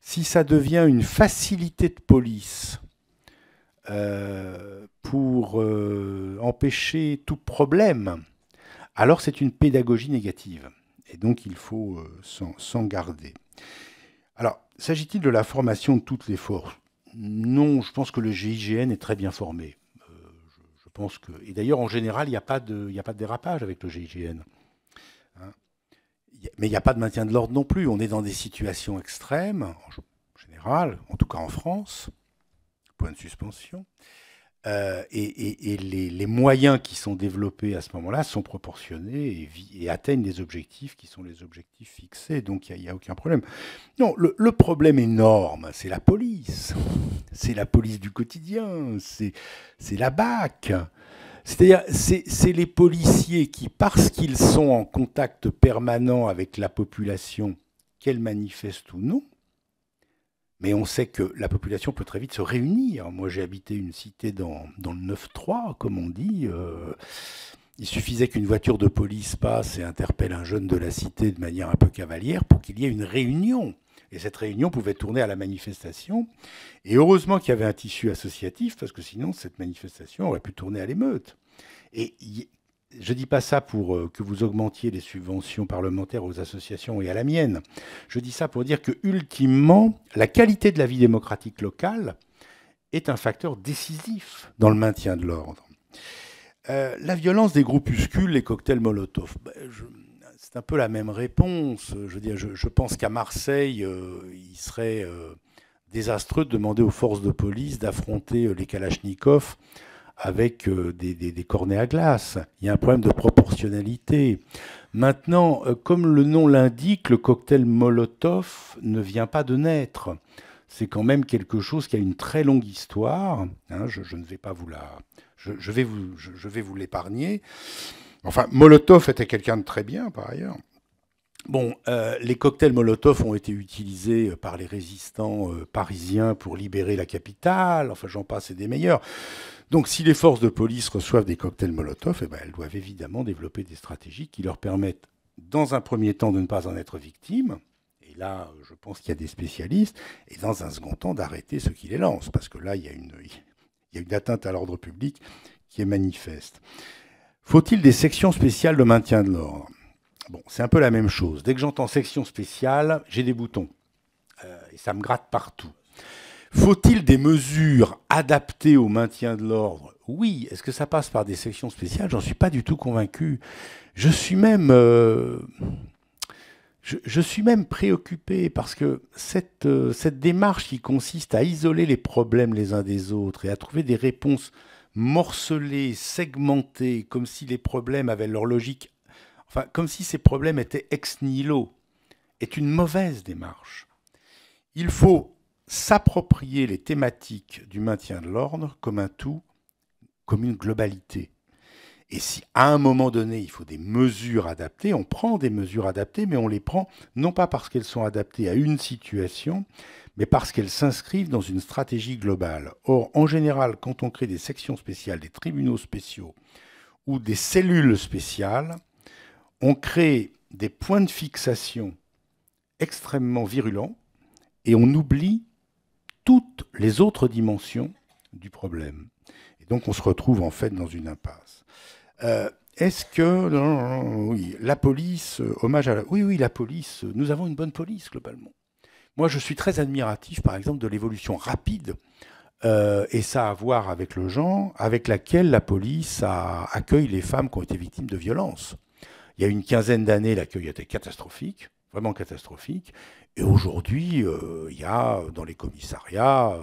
Si ça devient une facilité de police euh, pour empêcher tout problème, alors c'est une pédagogie négative. Et donc il faut s'en garder. Alors, s'agit-il de la formation de toutes les forces Non, je pense que le GIGN est très bien formé. Et d'ailleurs, en général, il n'y a, pas de, dérapage avec le GIGN. Hein. mais il n'y a pas de maintien de l'ordre non plus. On est dans des situations extrêmes, en général, en tout cas en France, point de suspension, euh, et, les, moyens qui sont développés à ce moment-là sont proportionnés et, et, atteignent des objectifs qui sont les objectifs fixés, donc il n'y a, aucun problème. Non, le, le problème énorme, c'est la police, c'est la police du quotidien, c'est la BAC. C'est-à-dire, c'est les policiers qui, parce qu'ils sont en contact permanent avec la population, qu'elle manifeste ou non, mais on sait que la population peut très vite se réunir. Moi, j'ai habité une cité dans, le 9-3, comme on dit. Euh, il suffisait qu'une voiture de police passe et interpelle un jeune de la cité de manière un peu cavalière pour qu'il y ait une réunion. Et cette réunion pouvait tourner à la manifestation. Et heureusement qu'il y avait un tissu associatif, parce que sinon, cette manifestation aurait pu tourner à l'émeute. Et je ne dis pas ça pour euh, que vous augmentiez les subventions parlementaires aux associations et à la mienne. Je dis ça pour dire que, ultimement, la qualité de la vie démocratique locale est un facteur décisif dans le maintien de l'ordre. Euh, la violence des groupuscules, les cocktails Molotov, ben, c'est un peu la même réponse. Je, je, pense qu'à Marseille, euh, il serait désastreux de demander aux forces de police d'affronter les Kalachnikovs avec euh, des, cornets à glace. Il y a un problème de proportionnalité. Maintenant, euh, comme le nom l'indique, le cocktail Molotov ne vient pas de naître. C'est quand même quelque chose qui a une très longue histoire. Hein, je, ne vais pas vous la, je, vais vous, je, vous l'épargner. Enfin, Molotov était quelqu'un de très bien par ailleurs. Bon, euh, les cocktails Molotov ont été utilisés par les résistants parisiens pour libérer la capitale. Enfin, j'en passe, c'est des meilleurs. Donc si les forces de police reçoivent des cocktails Molotov, eh ben, elles doivent évidemment développer des stratégies qui leur permettent, dans un premier temps, de ne pas en être victimes. Et là, je pense qu'il y a des spécialistes. Et dans un second temps, d'arrêter ceux qui les lancent. Parce que là, il y a une, atteinte à l'ordre public qui est manifeste. Faut-il des sections spéciales de maintien de l'ordre Bon, c'est un peu la même chose. Dès que j'entends section spéciale, j'ai des boutons. Euh, et ça me gratte partout. Faut-il des mesures adaptées au maintien de l'ordre Oui. Est-ce que ça passe par des sections spéciales J'en suis pas du tout convaincu. Je suis même, euh, je, suis même préoccupé parce que cette, euh, cette démarche qui consiste à isoler les problèmes les uns des autres et à trouver des réponses morcelées, segmentées, comme si les problèmes avaient leur logique, enfin, comme si ces problèmes étaient ex nihilo, est une mauvaise démarche. Il faut s'approprier les thématiques du maintien de l'ordre comme un tout, comme une globalité. Et si à un moment donné, il faut des mesures adaptées, on prend des mesures adaptées, mais on les prend non pas parce qu'elles sont adaptées à une situation, mais parce qu'elles s'inscrivent dans une stratégie globale. Or, en général, quand on crée des sections spéciales, des tribunaux spéciaux ou des cellules spéciales, on crée des points de fixation extrêmement virulents et on oublie toutes les autres dimensions du problème. Et donc on se retrouve en fait dans une impasse. Euh, est-ce que oui, la police, euh, hommage à la... Oui, oui, la police, euh, nous avons une bonne police globalement. Moi, je suis très admiratif, par exemple, de l'évolution rapide, et ça à voir avec le genre, avec laquelle la police a, accueille les femmes qui ont été victimes de violences. Il y a une quinzaine d'années, l'accueil était catastrophique, vraiment catastrophique. Et aujourd'hui, euh, il y a dans les commissariats euh,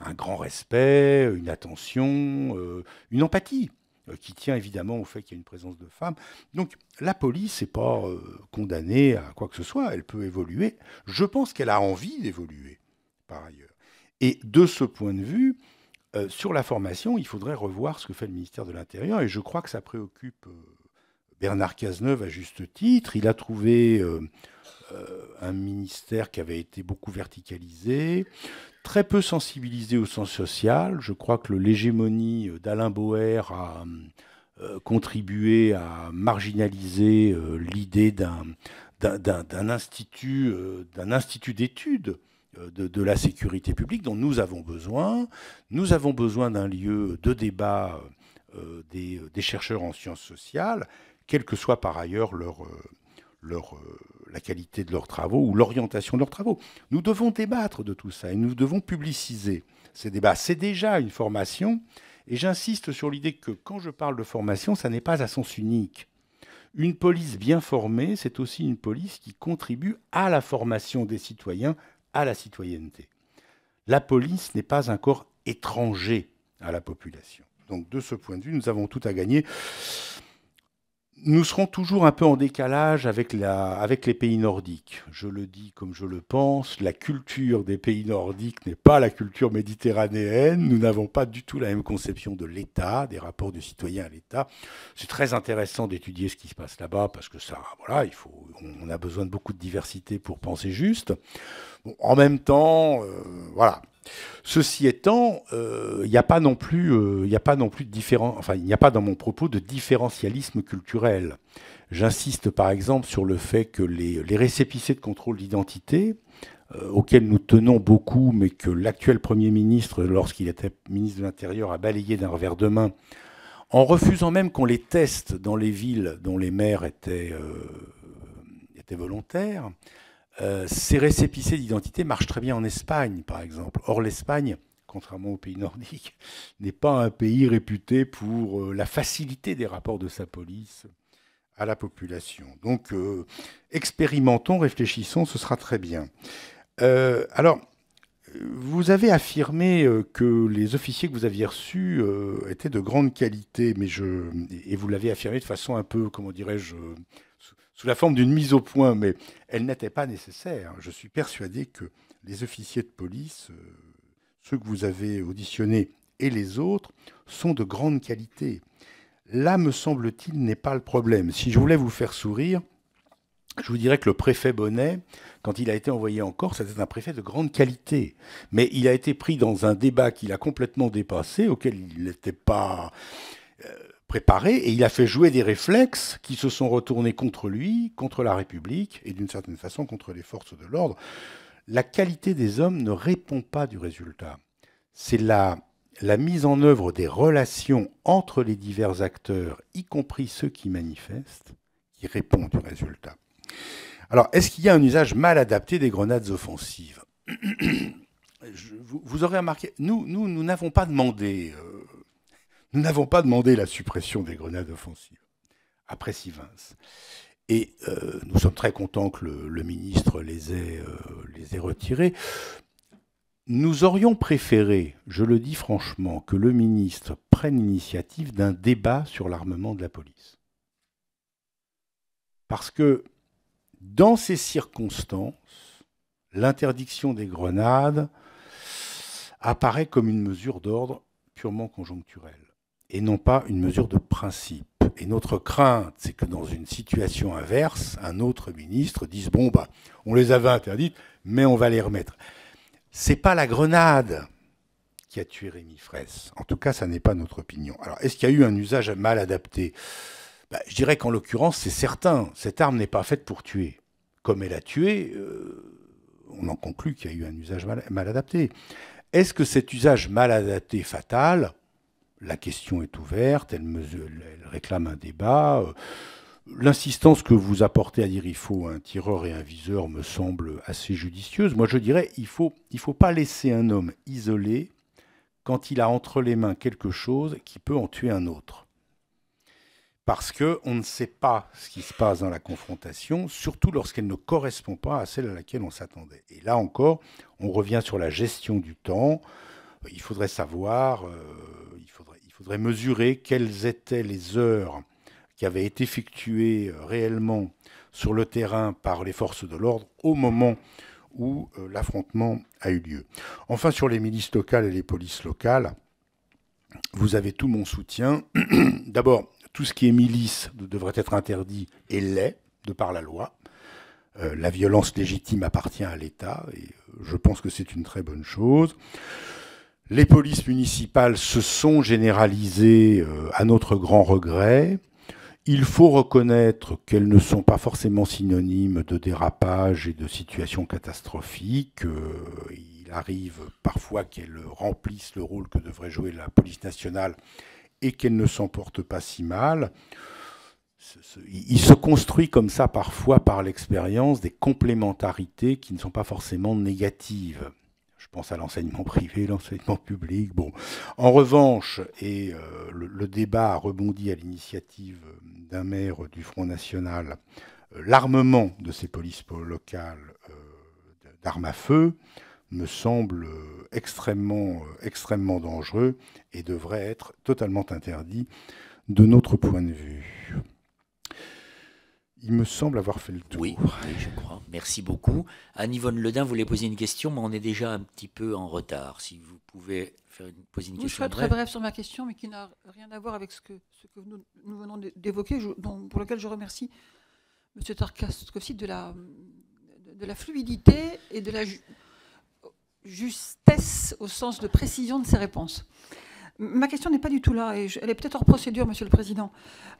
un grand respect, une attention, euh, une empathie qui tient évidemment au fait qu'il y a une présence de femmes. Donc la police n'est pas condamnée à quoi que ce soit, elle peut évoluer. Je pense qu'elle a envie d'évoluer, par ailleurs. Et de ce point de vue, sur la formation, il faudrait revoir ce que fait le ministère de l'Intérieur, et je crois que ça préoccupe Bernard Cazeneuve, à juste titre, il a trouvé euh, euh, un ministère qui avait été beaucoup verticalisé, très peu sensibilisé au sens social. Je crois que l'hégémonie euh, d'Alain Boer a contribué à marginaliser l'idée d'un, institut, d'un institut d'études de, la sécurité publique dont nous avons besoin. Nous avons besoin d'un lieu de débat des chercheurs en sciences sociales quelle que soit par ailleurs leur, euh, leur, euh, la qualité de leurs travaux ou l'orientation de leurs travaux. Nous devons débattre de tout ça et nous devons publiciser ces débats. C'est déjà une formation et j'insiste sur l'idée que quand je parle de formation, ça n'est pas à sens unique. Une police bien formée, c'est aussi une police qui contribue à la formation des citoyens, à la citoyenneté. La police n'est pas un corps étranger à la population. Donc de ce point de vue, nous avons tout à gagner nous serons toujours un peu en décalage avec, les pays nordiques. Je le dis comme je le pense, la culture des pays nordiques n'est pas la culture méditerranéenne. Nous n'avons pas du tout la même conception de l'État, des rapports du citoyen à l'État. C'est très intéressant d'étudier ce qui se passe là-bas parce que ça, voilà, il faut, on a besoin de beaucoup de diversité pour penser juste. en même temps, euh, voilà, Ceci étant, il euh, n'y a pas non plus, euh, a pas non plus enfin, il n'y a pas dans mon propos de différentialisme culturel. J'insiste par exemple sur le fait que les, récépissés de contrôle d'identité, euh, auxquels nous tenons beaucoup, mais que l'actuel Premier ministre, lorsqu'il était ministre de l'Intérieur, a balayé d'un revers de main, en refusant même qu'on les teste dans les villes dont les maires étaient, étaient volontaires, euh, ces récépissés d'identité marchent très bien en Espagne, par exemple. Or, l'Espagne, contrairement aux pays nordiques, n'est pas un pays réputé pour euh, la facilité des rapports de sa police à la population. Donc, euh, expérimentons, réfléchissons, ce sera très bien. alors, vous avez affirmé que les officiers que vous aviez reçus étaient de grande qualité, mais je, et vous l'avez affirmé de façon un peu, comment dirais-je, sous la forme d'une mise au point, mais elle n'était pas nécessaire. Je suis persuadé que les officiers de police, euh, ceux que vous avez auditionnés et les autres, sont de grande qualité. Là, me semble-t-il, n'est pas le problème. Si je voulais vous faire sourire, je vous dirais que le préfet Bonnet, quand il a été envoyé en Corse, c'était un préfet de grande qualité. Mais il a été pris dans un débat qu'il a complètement dépassé, auquel il n'était pas préparé et il a fait jouer des réflexes qui se sont retournés contre lui, contre la République et d'une certaine façon contre les forces de l'ordre. La qualité des hommes ne répond pas du résultat. C'est la, la mise en œuvre des relations entre les divers acteurs, y compris ceux qui manifestent, qui répond du résultat. Alors, est-ce qu'il y a un usage mal adapté des grenades offensives vous, aurez remarqué, nous, nous, n'avons pas demandé euh, nous n'avons pas demandé la suppression des grenades offensives après Sivins. Et euh, nous sommes très contents que le, ministre les ait, euh, les ait retirées. Nous aurions préféré, je le dis franchement, que le ministre prenne l'initiative d'un débat sur l'armement de la police. Parce que dans ces circonstances, l'interdiction des grenades apparaît comme une mesure d'ordre purement conjoncturelle et non pas une mesure de principe. Et notre crainte, c'est que dans une situation inverse, un autre ministre dise bon bah on les avait interdites, mais on va les remettre. C'est pas la grenade qui a tué Rémi Fraisse. En tout cas, ça n'est pas notre opinion. Alors, est-ce qu'il y a eu un usage mal adapté bah, Je dirais qu'en l'occurrence, c'est certain. Cette arme n'est pas faite pour tuer. Comme elle a tué, euh, on en conclut qu'il y a eu un usage mal adapté. Est-ce que cet usage mal adapté fatal la question est ouverte, elle, elle réclame un débat. Euh, l'insistance que vous apportez à dire il faut un tireur et un viseur me semble assez judicieuse. Moi, je dirais il faut il faut pas laisser un homme isolé quand il a entre les mains quelque chose qui peut en tuer un autre. Parce que on ne sait pas ce qui se passe dans la confrontation, surtout lorsqu'elle ne correspond pas à celle à laquelle on s'attendait. Et là encore, on revient sur la gestion du temps. Il faudrait savoir. Euh, faudrait mesurer quelles étaient les heures qui avaient été effectuées euh, réellement sur le terrain par les forces de l'ordre au moment où euh, l'affrontement a eu lieu. Enfin, sur les milices locales et les polices locales, vous avez tout mon soutien. D'abord, tout ce qui est milice devrait être interdit et l'est de par la loi. Euh, la violence légitime appartient à l'État et je pense que c'est une très bonne chose. Les polices municipales se sont généralisées euh, à notre grand regret. Il faut reconnaître qu'elles ne sont pas forcément synonymes de dérapage et de situation catastrophiques. Euh, il arrive parfois qu'elles remplissent le rôle que devrait jouer la police nationale et qu'elles ne s'en portent pas si mal. Il se construit comme ça parfois par l'expérience des complémentarités qui ne sont pas forcément négatives pense à l'enseignement privé, l'enseignement public. Bon. En revanche, et euh, le, débat a rebondi à l'initiative euh, d'un maire du Front National, euh, l'armement de ces polices locales d'armes à feu me semble extrêmement, extrêmement dangereux et devrait être totalement interdit de notre point de vue. Il me semble avoir fait le tour. Oui, je crois. Merci beaucoup. Anne-Yvonne Ledin voulait poser une question, mais on est déjà un petit peu en retard. Si vous pouvez faire une, poser une question. Je serai très bref sur ma question, mais qui n'a rien à voir avec ce que, ce que nous, venons d'évoquer, pour lequel je remercie M. Tarkaskovski de la, de la fluidité et de la justesse au sens de précision de ses réponses. Ma question n'est pas du tout là, et elle est peut-être hors procédure, Monsieur le Président.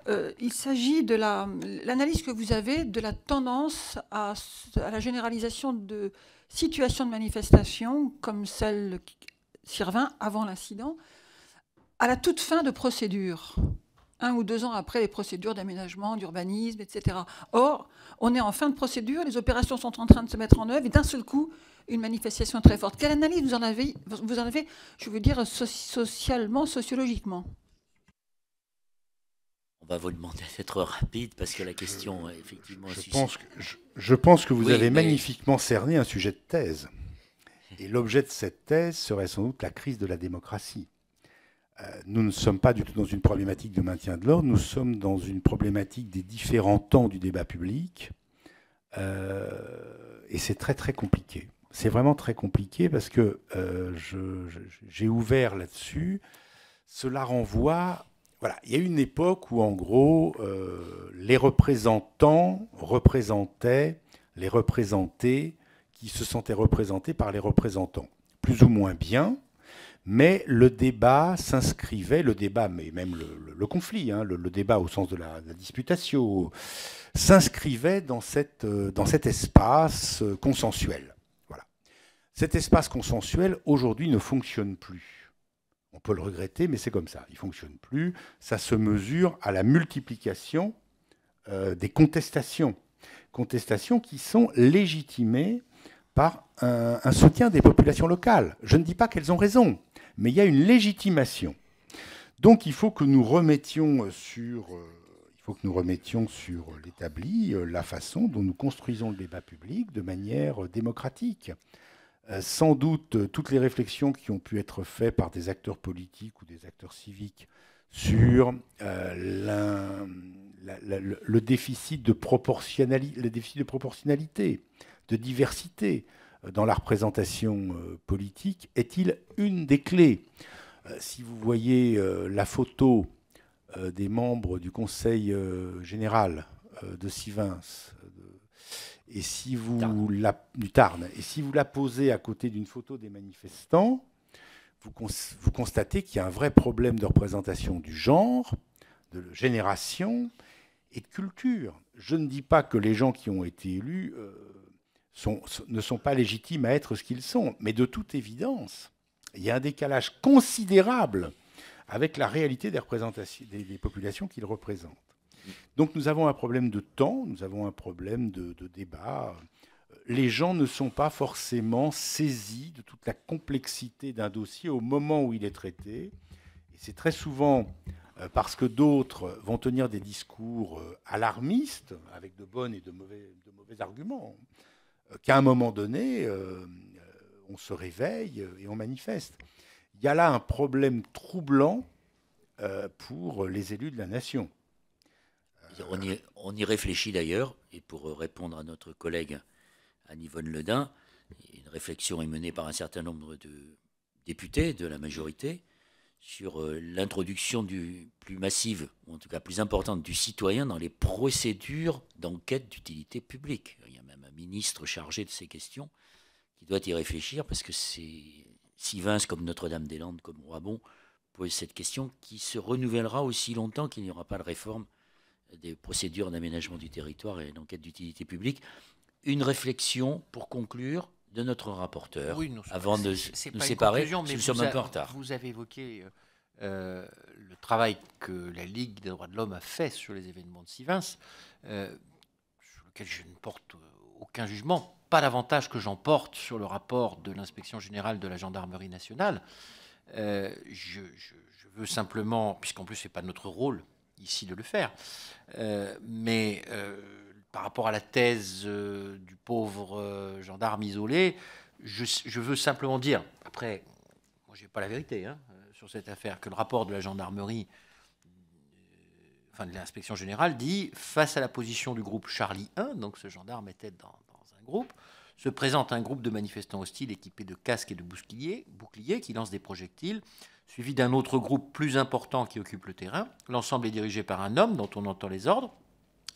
Euh, il s'agit de l'analyse que vous avez de la tendance à, la généralisation de situations de manifestation comme celle qui survint avant l'incident, à la toute fin de procédure, un ou deux ans après les procédures d'aménagement, d'urbanisme, etc. Or, on est en fin de procédure, les opérations sont en train de se mettre en œuvre, et d'un seul coup, une manifestation très forte. Quelle analyse vous en avez, vous en avez je veux dire, socialement, sociologiquement on va vous demander d'être rapide parce que la question, est euh, effectivement, je, pense que, je, pense que vous avez magnifiquement cerné un sujet de thèse. Et l'objet de cette thèse serait sans doute la crise de la démocratie. Euh, nous ne sommes pas du tout dans une problématique de maintien de l'ordre, nous sommes dans une problématique des différents temps du débat public. Euh, et c'est très très compliqué c'est vraiment très compliqué parce que euh, j'ai ouvert là-dessus. Cela renvoie. Voilà, il y a une époque où, en gros, euh, les représentants représentaient les représentés qui se sentaient représentés par les représentants. Plus ou moins bien, mais le débat s'inscrivait, le débat, mais même le, conflit, hein, le, débat au sens de la, disputation, s'inscrivait dans, euh, dans cet espace consensuel. Cet espace consensuel, aujourd'hui, ne fonctionne plus. On peut le regretter, mais c'est comme ça. Il ne fonctionne plus. Ça se mesure à la multiplication euh, des contestations. Contestations qui sont légitimées par un, soutien des populations locales. Je ne dis pas qu'elles ont raison, mais il y a une légitimation. Donc il faut que nous remettions sur, euh, il faut que nous sur l'établi euh, la façon dont nous construisons le débat public de manière démocratique. Euh, sans doute euh, toutes les réflexions qui ont pu être faites par des acteurs politiques ou des acteurs civiques sur euh, le, déficit de proportionnalité, le déficit de proportionnalité, de diversité dans la représentation politique est-il une des clés Si vous voyez la photo des membres du Conseil général de Sivens. Et si vous la, du Et si vous la posez à côté d'une photo des manifestants, vous, constatez qu'il y a un vrai problème de représentation du genre, de génération et de culture. Je ne dis pas que les gens qui ont été élus euh, ne sont pas légitimes à être ce qu'ils sont, mais de toute évidence, il y a un décalage considérable avec la réalité des, représentations, des populations qu'ils représentent. Donc nous avons un problème de temps, nous avons un problème de, débat. Les gens ne sont pas forcément saisis de toute la complexité d'un dossier au moment où il est traité. Et c'est très souvent euh, parce que d'autres vont tenir des discours euh, alarmistes, avec de bons et de de mauvais arguments, euh, qu'à un moment donné, on se réveille et on manifeste. Il y a là un problème troublant pour les élus de la nation. On y, réfléchit d'ailleurs, et pour euh, répondre à notre collègue Anne-Yvonne Ledin, une réflexion est menée par un certain nombre de députés de la majorité sur euh, l'introduction du plus massive, ou en tout cas plus importante, du citoyen dans les procédures d'enquête d'utilité publique. Il y a même un ministre chargé de ces questions qui doit y réfléchir parce que c'est vince comme Notre-Dame-des-Landes, comme Bon, pose cette question qui se renouvellera aussi longtemps qu'il n'y aura pas de réforme des procédures d'aménagement du territoire et d'enquête d'utilité publique. Une réflexion pour conclure de notre rapporteur avant de nous séparer. nous sommes un peu en retard. Vous avez évoqué euh, euh, le travail que la Ligue des droits de l'homme a fait sur les événements de Sivins, euh, sur lequel je ne porte aucun jugement, pas davantage que j'en porte sur le rapport de l'inspection générale de la gendarmerie nationale. je, je, veux simplement, puisqu'en plus ce n'est pas notre rôle ici de le faire. Euh, mais euh, par rapport à la thèse euh, du pauvre gendarme isolé, je, veux simplement dire, après, moi j'ai pas la vérité hein, sur cette affaire, que le rapport de la gendarmerie, enfin de l'inspection générale, dit face à la position du groupe Charlie 1, donc ce gendarme était dans, dans un groupe. Se présente un groupe de manifestants hostiles équipés de casques et de boucliers, boucliers qui lancent des projectiles suivi d'un autre groupe plus important qui occupe le terrain. L'ensemble est dirigé par un homme dont on entend les ordres.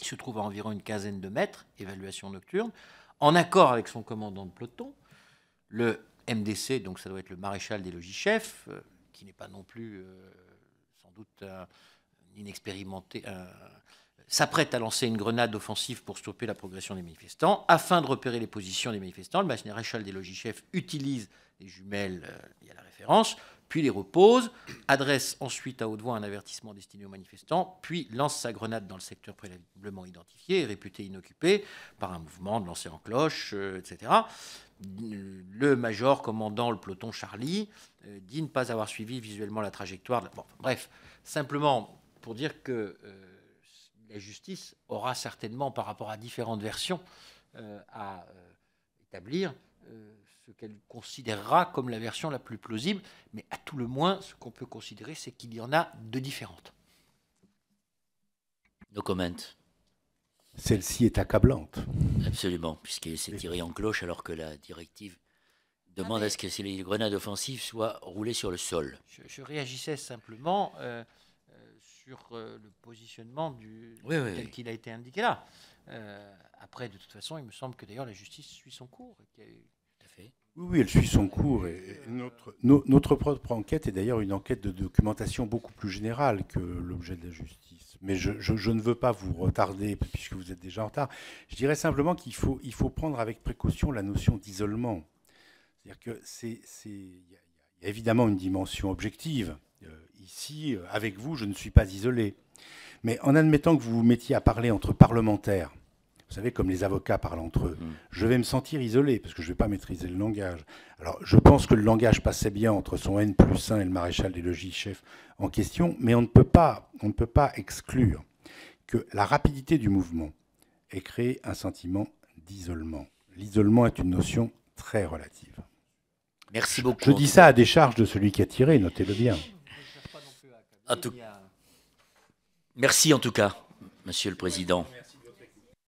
Il se trouve à environ une quinzaine de mètres, évaluation nocturne, en accord avec son commandant de peloton, le MDC, donc ça doit être le maréchal des logis-chefs, euh, qui n'est pas non plus euh, sans doute inexpérimenté, s'apprête à lancer une grenade offensive pour stopper la progression des manifestants. Afin de repérer les positions des manifestants, le maréchal des logis-chefs utilise les jumelles, euh, il y a la référence, puis les repose, adresse ensuite à haute voix un avertissement destiné aux manifestants, puis lance sa grenade dans le secteur préalablement identifié et réputé inoccupé par un mouvement de lancer en cloche, euh, etc. Le major commandant le peloton Charlie euh, dit ne pas avoir suivi visuellement la trajectoire. De... la... bref, simplement pour dire que euh, la justice aura certainement, par rapport à différentes versions à établir, qu'elle considérera comme la version la plus plausible, mais à tout le moins, ce qu'on peut considérer, c'est qu'il y en a deux différentes. Nos comment. Celle-ci est accablante. Absolument, puisqu'elle s'est tirée en cloche alors que la directive demande ah, à ce que les grenades offensives soient roulées sur le sol. Je, réagissais simplement euh, euh, sur euh, le positionnement du, tel qu'il a été indiqué là. après, de toute façon, il me semble que d'ailleurs la justice suit son cours et oui, elle suit son cours. notre, propre enquête est d'ailleurs une enquête de documentation beaucoup plus générale que l'objet de la justice. Mais je, ne veux pas vous retarder puisque vous êtes déjà en retard. Je dirais simplement qu'il faut, prendre avec précaution la notion d'isolement. C'est-à-dire que y, a évidemment une dimension objective. Euh, ici, euh, avec vous, je ne suis pas isolé. Mais en admettant que vous vous mettiez à parler entre parlementaires, vous savez, comme les avocats parlent entre eux. Mm. Je vais me sentir isolé parce que je ne vais pas maîtriser le langage. Alors, je pense que le langage passait bien entre son N plus 1 et le maréchal des logis chef en question, mais on ne peut pas, on ne peut pas exclure que la rapidité du mouvement ait créé un sentiment d'isolement. L'isolement est une notion très relative. Merci beaucoup. Je dis ça à décharge de celui qui a tiré, notez-le bien. Hein. Merci en tout cas, Monsieur le Président.